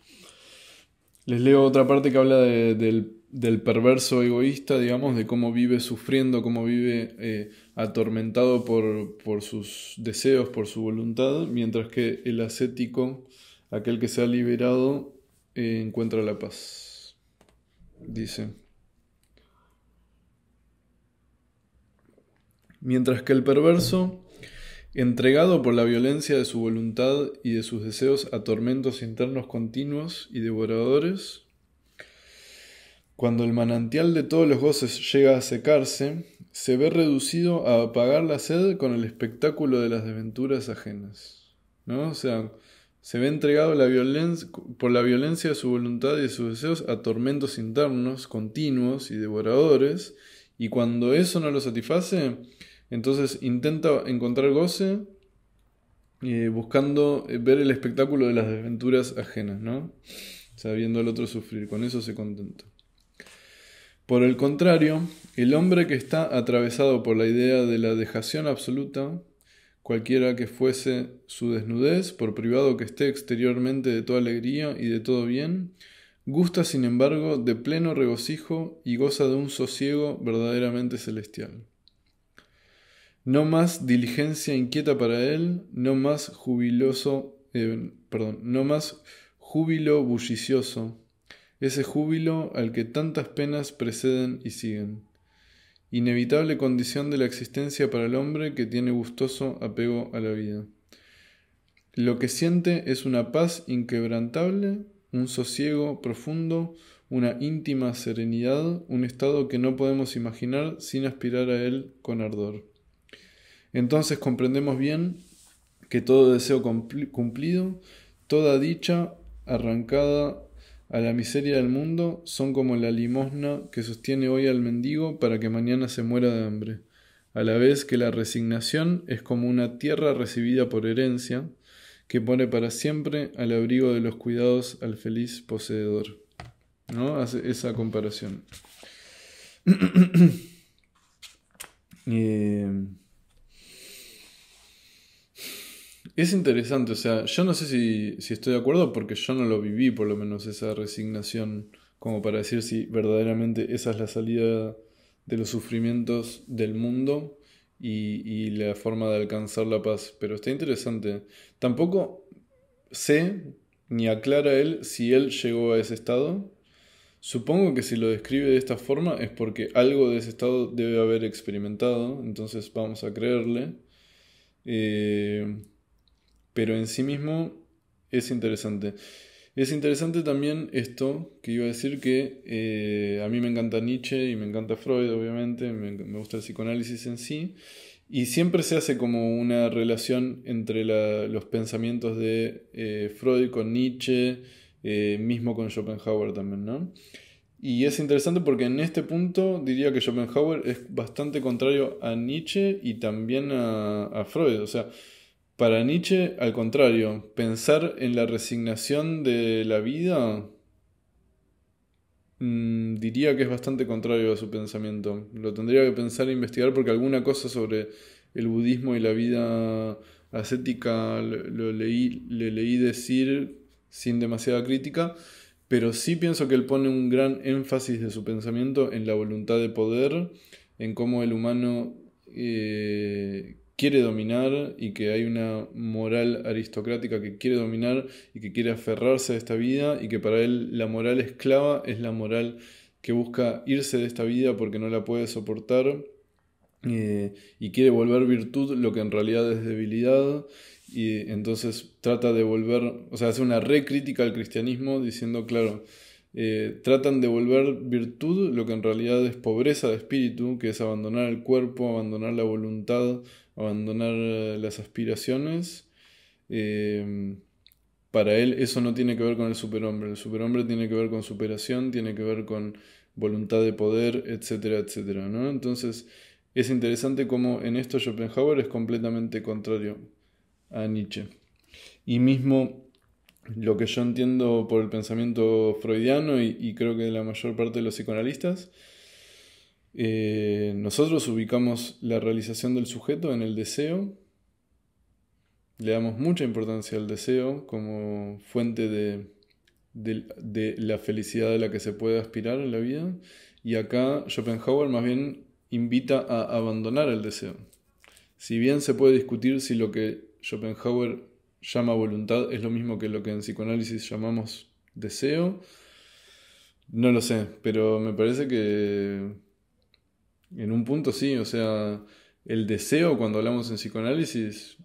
Les leo otra parte que habla del, perverso egoísta, digamos, de cómo vive sufriendo, cómo vive eh, atormentado por, sus deseos, por su voluntad, mientras que el ascético, aquel que se ha liberado, eh, encuentra la paz. Dice. mientras que el perverso, entregado por la violencia de su voluntad y de sus deseos a tormentos internos continuos y devoradores, cuando el manantial de todos los goces llega a secarse, se ve reducido a apagar la sed con el espectáculo de las desventuras ajenas. ¿No? O sea, se ve entregado la violencia, por la violencia de su voluntad y de sus deseos a tormentos internos, continuos y devoradores, y cuando eso no lo satisface, entonces intenta encontrar goce eh, buscando eh, ver el espectáculo de las desventuras ajenas, ¿no? O sea, al otro sufrir, con eso se contenta. Por el contrario, el hombre que está atravesado por la idea de la dejación absoluta, cualquiera que fuese su desnudez, por privado que esté exteriormente de toda alegría y de todo bien, gusta sin embargo de pleno regocijo y goza de un sosiego verdaderamente celestial. No más diligencia inquieta para él, no más jubiloso, eh, no más júbilo bullicioso, ese júbilo al que tantas penas preceden y siguen. Inevitable condición de la existencia para el hombre que tiene gustoso apego a la vida. Lo que siente es una paz inquebrantable, un sosiego profundo, una íntima serenidad, un estado que no podemos imaginar sin aspirar a él con ardor. Entonces comprendemos bien que todo deseo cumplido, toda dicha arrancada a la miseria del mundo son como la limosna que sostiene hoy al mendigo para que mañana se muera de hambre, a la vez que la resignación es como una tierra recibida por herencia, que pone para siempre al abrigo de los cuidados al feliz poseedor. ¿No? Hace esa comparación. Eh, Es interesante, o sea, yo no sé si, estoy de acuerdo porque yo no lo viví, por lo menos, esa resignación, como para decir si verdaderamente esa es la salida de los sufrimientos del mundo y, y la forma de alcanzar la paz. Pero está interesante. Tampoco sé ni aclara él si él llegó a ese estado. Supongo que si lo describe de esta forma es porque algo de ese estado debe haber experimentado, entonces vamos a creerle. Eh, pero en sí mismo es interesante. Es interesante también esto que iba a decir que eh, a mí me encanta Nietzsche y me encanta Freud, obviamente, me, gusta el psicoanálisis en sí, y siempre se hace como una relación entre los pensamientos de eh, Freud con Nietzsche, eh, mismo con Schopenhauer también, ¿no? Y es interesante porque en este punto diría que Schopenhauer es bastante contrario a Nietzsche y también a, a Freud, o sea, para Nietzsche, al contrario, pensar en la resignación de la vida mm, diría que es bastante contrario a su pensamiento. Lo tendría que pensar e investigar porque alguna cosa sobre el budismo y la vida ascética lo, leí, le leí decir sin demasiada crítica, pero sí pienso que él pone un gran énfasis de su pensamiento en la voluntad de poder, en cómo el humano eh, quiere dominar y que hay una moral aristocrática que quiere dominar y que quiere aferrarse a esta vida y que para él la moral esclava es la moral que busca irse de esta vida porque no la puede soportar eh, y quiere volver virtud lo que en realidad es debilidad y entonces trata de volver, o sea, hace una recrítica al cristianismo diciendo, claro, eh, tratan de volver virtud lo que en realidad es pobreza de espíritu, que es abandonar el cuerpo, abandonar la voluntad, abandonar eh, las aspiraciones. Eh, para él eso no tiene que ver con el superhombre, el superhombre tiene que ver con superación, tiene que ver con voluntad de poder, etcétera, etcétera. ¿no? Entonces es interesante cómo en esto Schopenhauer es completamente contrario a Nietzsche. Y mismo lo que yo entiendo por el pensamiento freudiano y, creo que la mayor parte de los psicoanalistas, eh, nosotros ubicamos la realización del sujeto en el deseo, le damos mucha importancia al deseo como fuente de, de la felicidad a la que se puede aspirar en la vida, y acá Schopenhauer más bien invita a abandonar el deseo. Si bien se puede discutir si lo que Schopenhauer llama voluntad es lo mismo que lo que en psicoanálisis llamamos deseo. No lo sé, pero me parece que en un punto sí, o sea, el deseo cuando hablamos en psicoanálisis,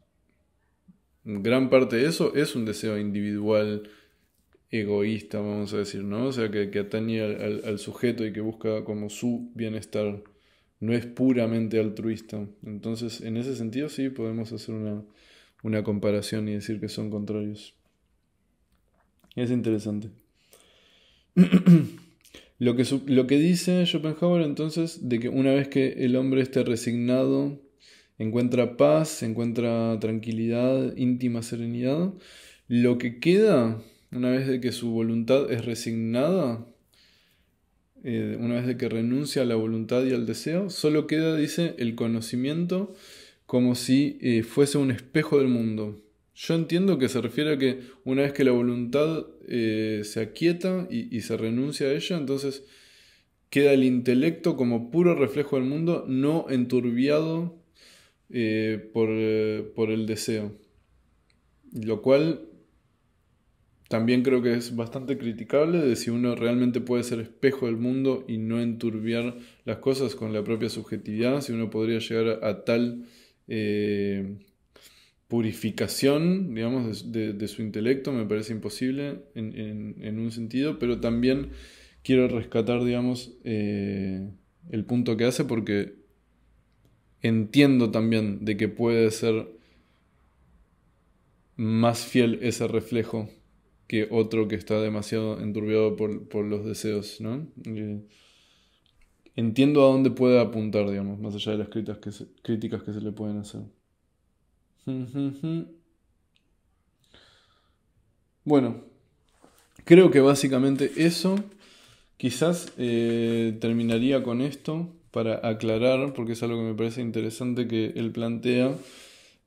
gran parte de eso es un deseo individual, egoísta, vamos a decir, ¿no? O sea, que, atañe al sujeto y que busca como su bienestar, no es puramente altruista. Entonces, en ese sentido sí podemos hacer una, una comparación y decir que son contrarios. Es interesante. lo, que, lo que dice Schopenhauer entonces, de que una vez que el hombre esté resignado, encuentra paz, encuentra tranquilidad, íntima serenidad, lo que queda, una vez de que su voluntad es resignada, eh, una vez de que renuncia a la voluntad y al deseo, solo queda, dice, el conocimiento como si eh, fuese un espejo del mundo. Yo entiendo que se refiere a que una vez que la voluntad eh, se aquieta y, se renuncia a ella, entonces queda el intelecto como puro reflejo del mundo, no enturbiado eh, por, por el deseo. Lo cual también creo que es bastante criticable de si uno realmente puede ser espejo del mundo y no enturbiar las cosas con la propia subjetividad, si uno podría llegar a tal eh, purificación, digamos, de, su intelecto, me parece imposible en, un sentido, pero también quiero rescatar, digamos, eh, el punto que hace porque entiendo también de que puede ser más fiel ese reflejo que otro que está demasiado enturbiado por, los deseos, ¿no? Eh, entiendo a dónde puede apuntar, digamos, más allá de las críticas que se, críticas que se le pueden hacer. Bueno, creo que básicamente eso. Quizás eh, terminaría con esto para aclarar, porque es algo que me parece interesante que él plantea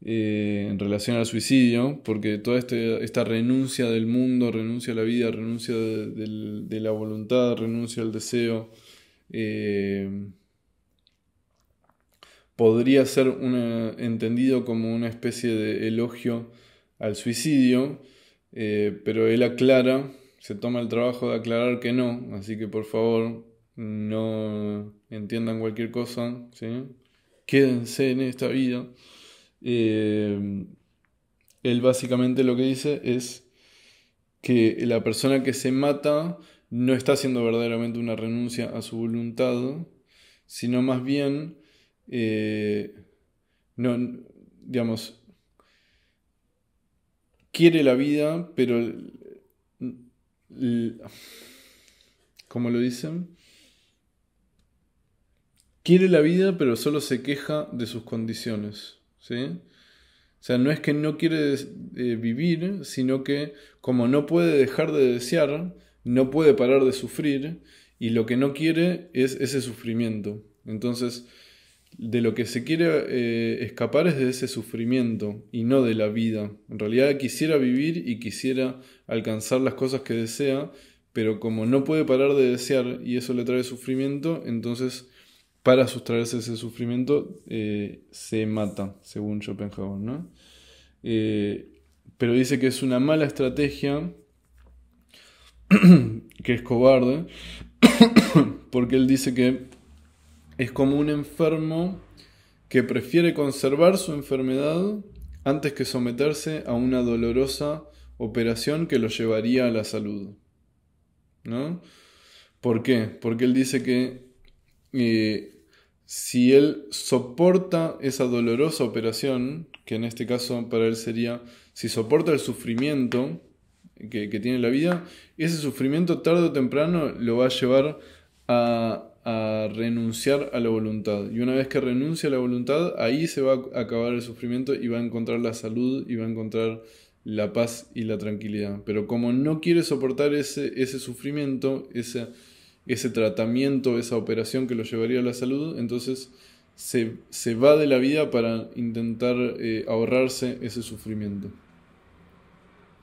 eh, en relación al suicidio, porque toda este, esta renuncia del mundo, renuncia a la vida, renuncia de la voluntad, renuncia al deseo, Em, podría ser entendido como una especie de elogio al suicidio, eh, pero él aclara, se toma el trabajo de aclarar que no, así que por favor no entiendan cualquier cosa, quédense en esta vida. Em, él básicamente lo que dice es que la persona que se mata no está haciendo verdaderamente una renuncia a su voluntad, sino más bien, eh, no, digamos, quiere la vida, pero, ¿cómo lo dicen? Quiere la vida, pero solo se queja de sus condiciones, ¿sí? O sea, no es que no quiere eh, vivir, sino que como no puede dejar de desear, no puede parar de sufrir y lo que no quiere es ese sufrimiento. Entonces, de lo que se quiere eh, escapar es de ese sufrimiento y no de la vida. En realidad quisiera vivir y quisiera alcanzar las cosas que desea, pero como no puede parar de desear y eso le trae sufrimiento, entonces para sustraerse ese sufrimiento eh, se mata, según Schopenhauer. ¿no? Eh, pero dice que es una mala estrategia que es cobarde, porque él dice que es como un enfermo que prefiere conservar su enfermedad antes que someterse a una dolorosa operación que lo llevaría a la salud. ¿No? ¿Por qué? Porque él dice que eh, si él soporta esa dolorosa operación, que en este caso para él sería, si soporta el sufrimiento, que, tiene la vida, ese sufrimiento tarde o temprano lo va a llevar a, renunciar a la voluntad. Y una vez que renuncia a la voluntad, ahí se va a acabar el sufrimiento y va a encontrar la salud y va a encontrar la paz y la tranquilidad. Pero como no quiere soportar ese, sufrimiento, ese, tratamiento, esa operación que lo llevaría a la salud, entonces se, va de la vida para intentar eh, ahorrarse ese sufrimiento.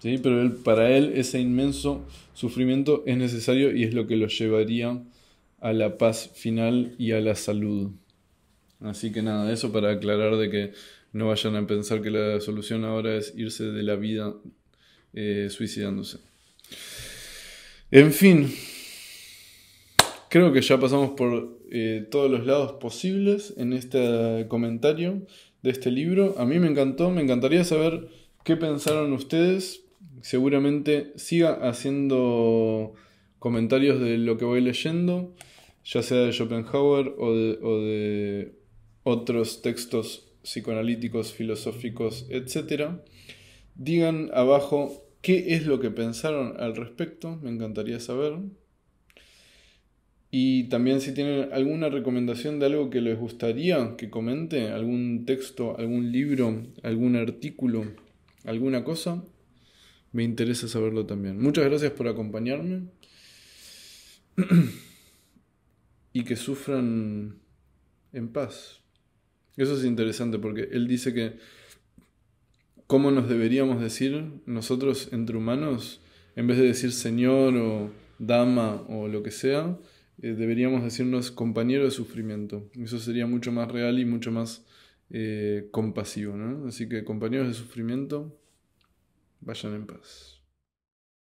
Pero para él ese inmenso sufrimiento es necesario y es lo que lo llevaría a la paz final y a la salud. Así que nada, eso para aclarar de que no vayan a pensar que la solución ahora es irse de la vida eh, suicidándose. En fin, creo que ya pasamos por eh, todos los lados posibles en este comentario de este libro. A mí me encantó, me encantaría saber qué pensaron ustedes seguramente siga haciendo comentarios de lo que voy leyendo, ya sea de Schopenhauer o de, otros textos psicoanalíticos, filosóficos, etc. Digan abajo qué es lo que pensaron al respecto, me encantaría saber. Y también si tienen alguna recomendación de algo que les gustaría que comente, algún texto, algún libro, algún artículo, alguna cosa, me interesa saberlo también. Muchas gracias por acompañarme. y que sufran en paz. Eso es interesante porque él dice que cómo nos deberíamos decir nosotros entre humanos, en vez de decir señor o dama o lo que sea, eh, deberíamos decirnos compañero de sufrimiento. Eso sería mucho más real y mucho más eh, compasivo. Así que compañeros de sufrimiento, Baixa en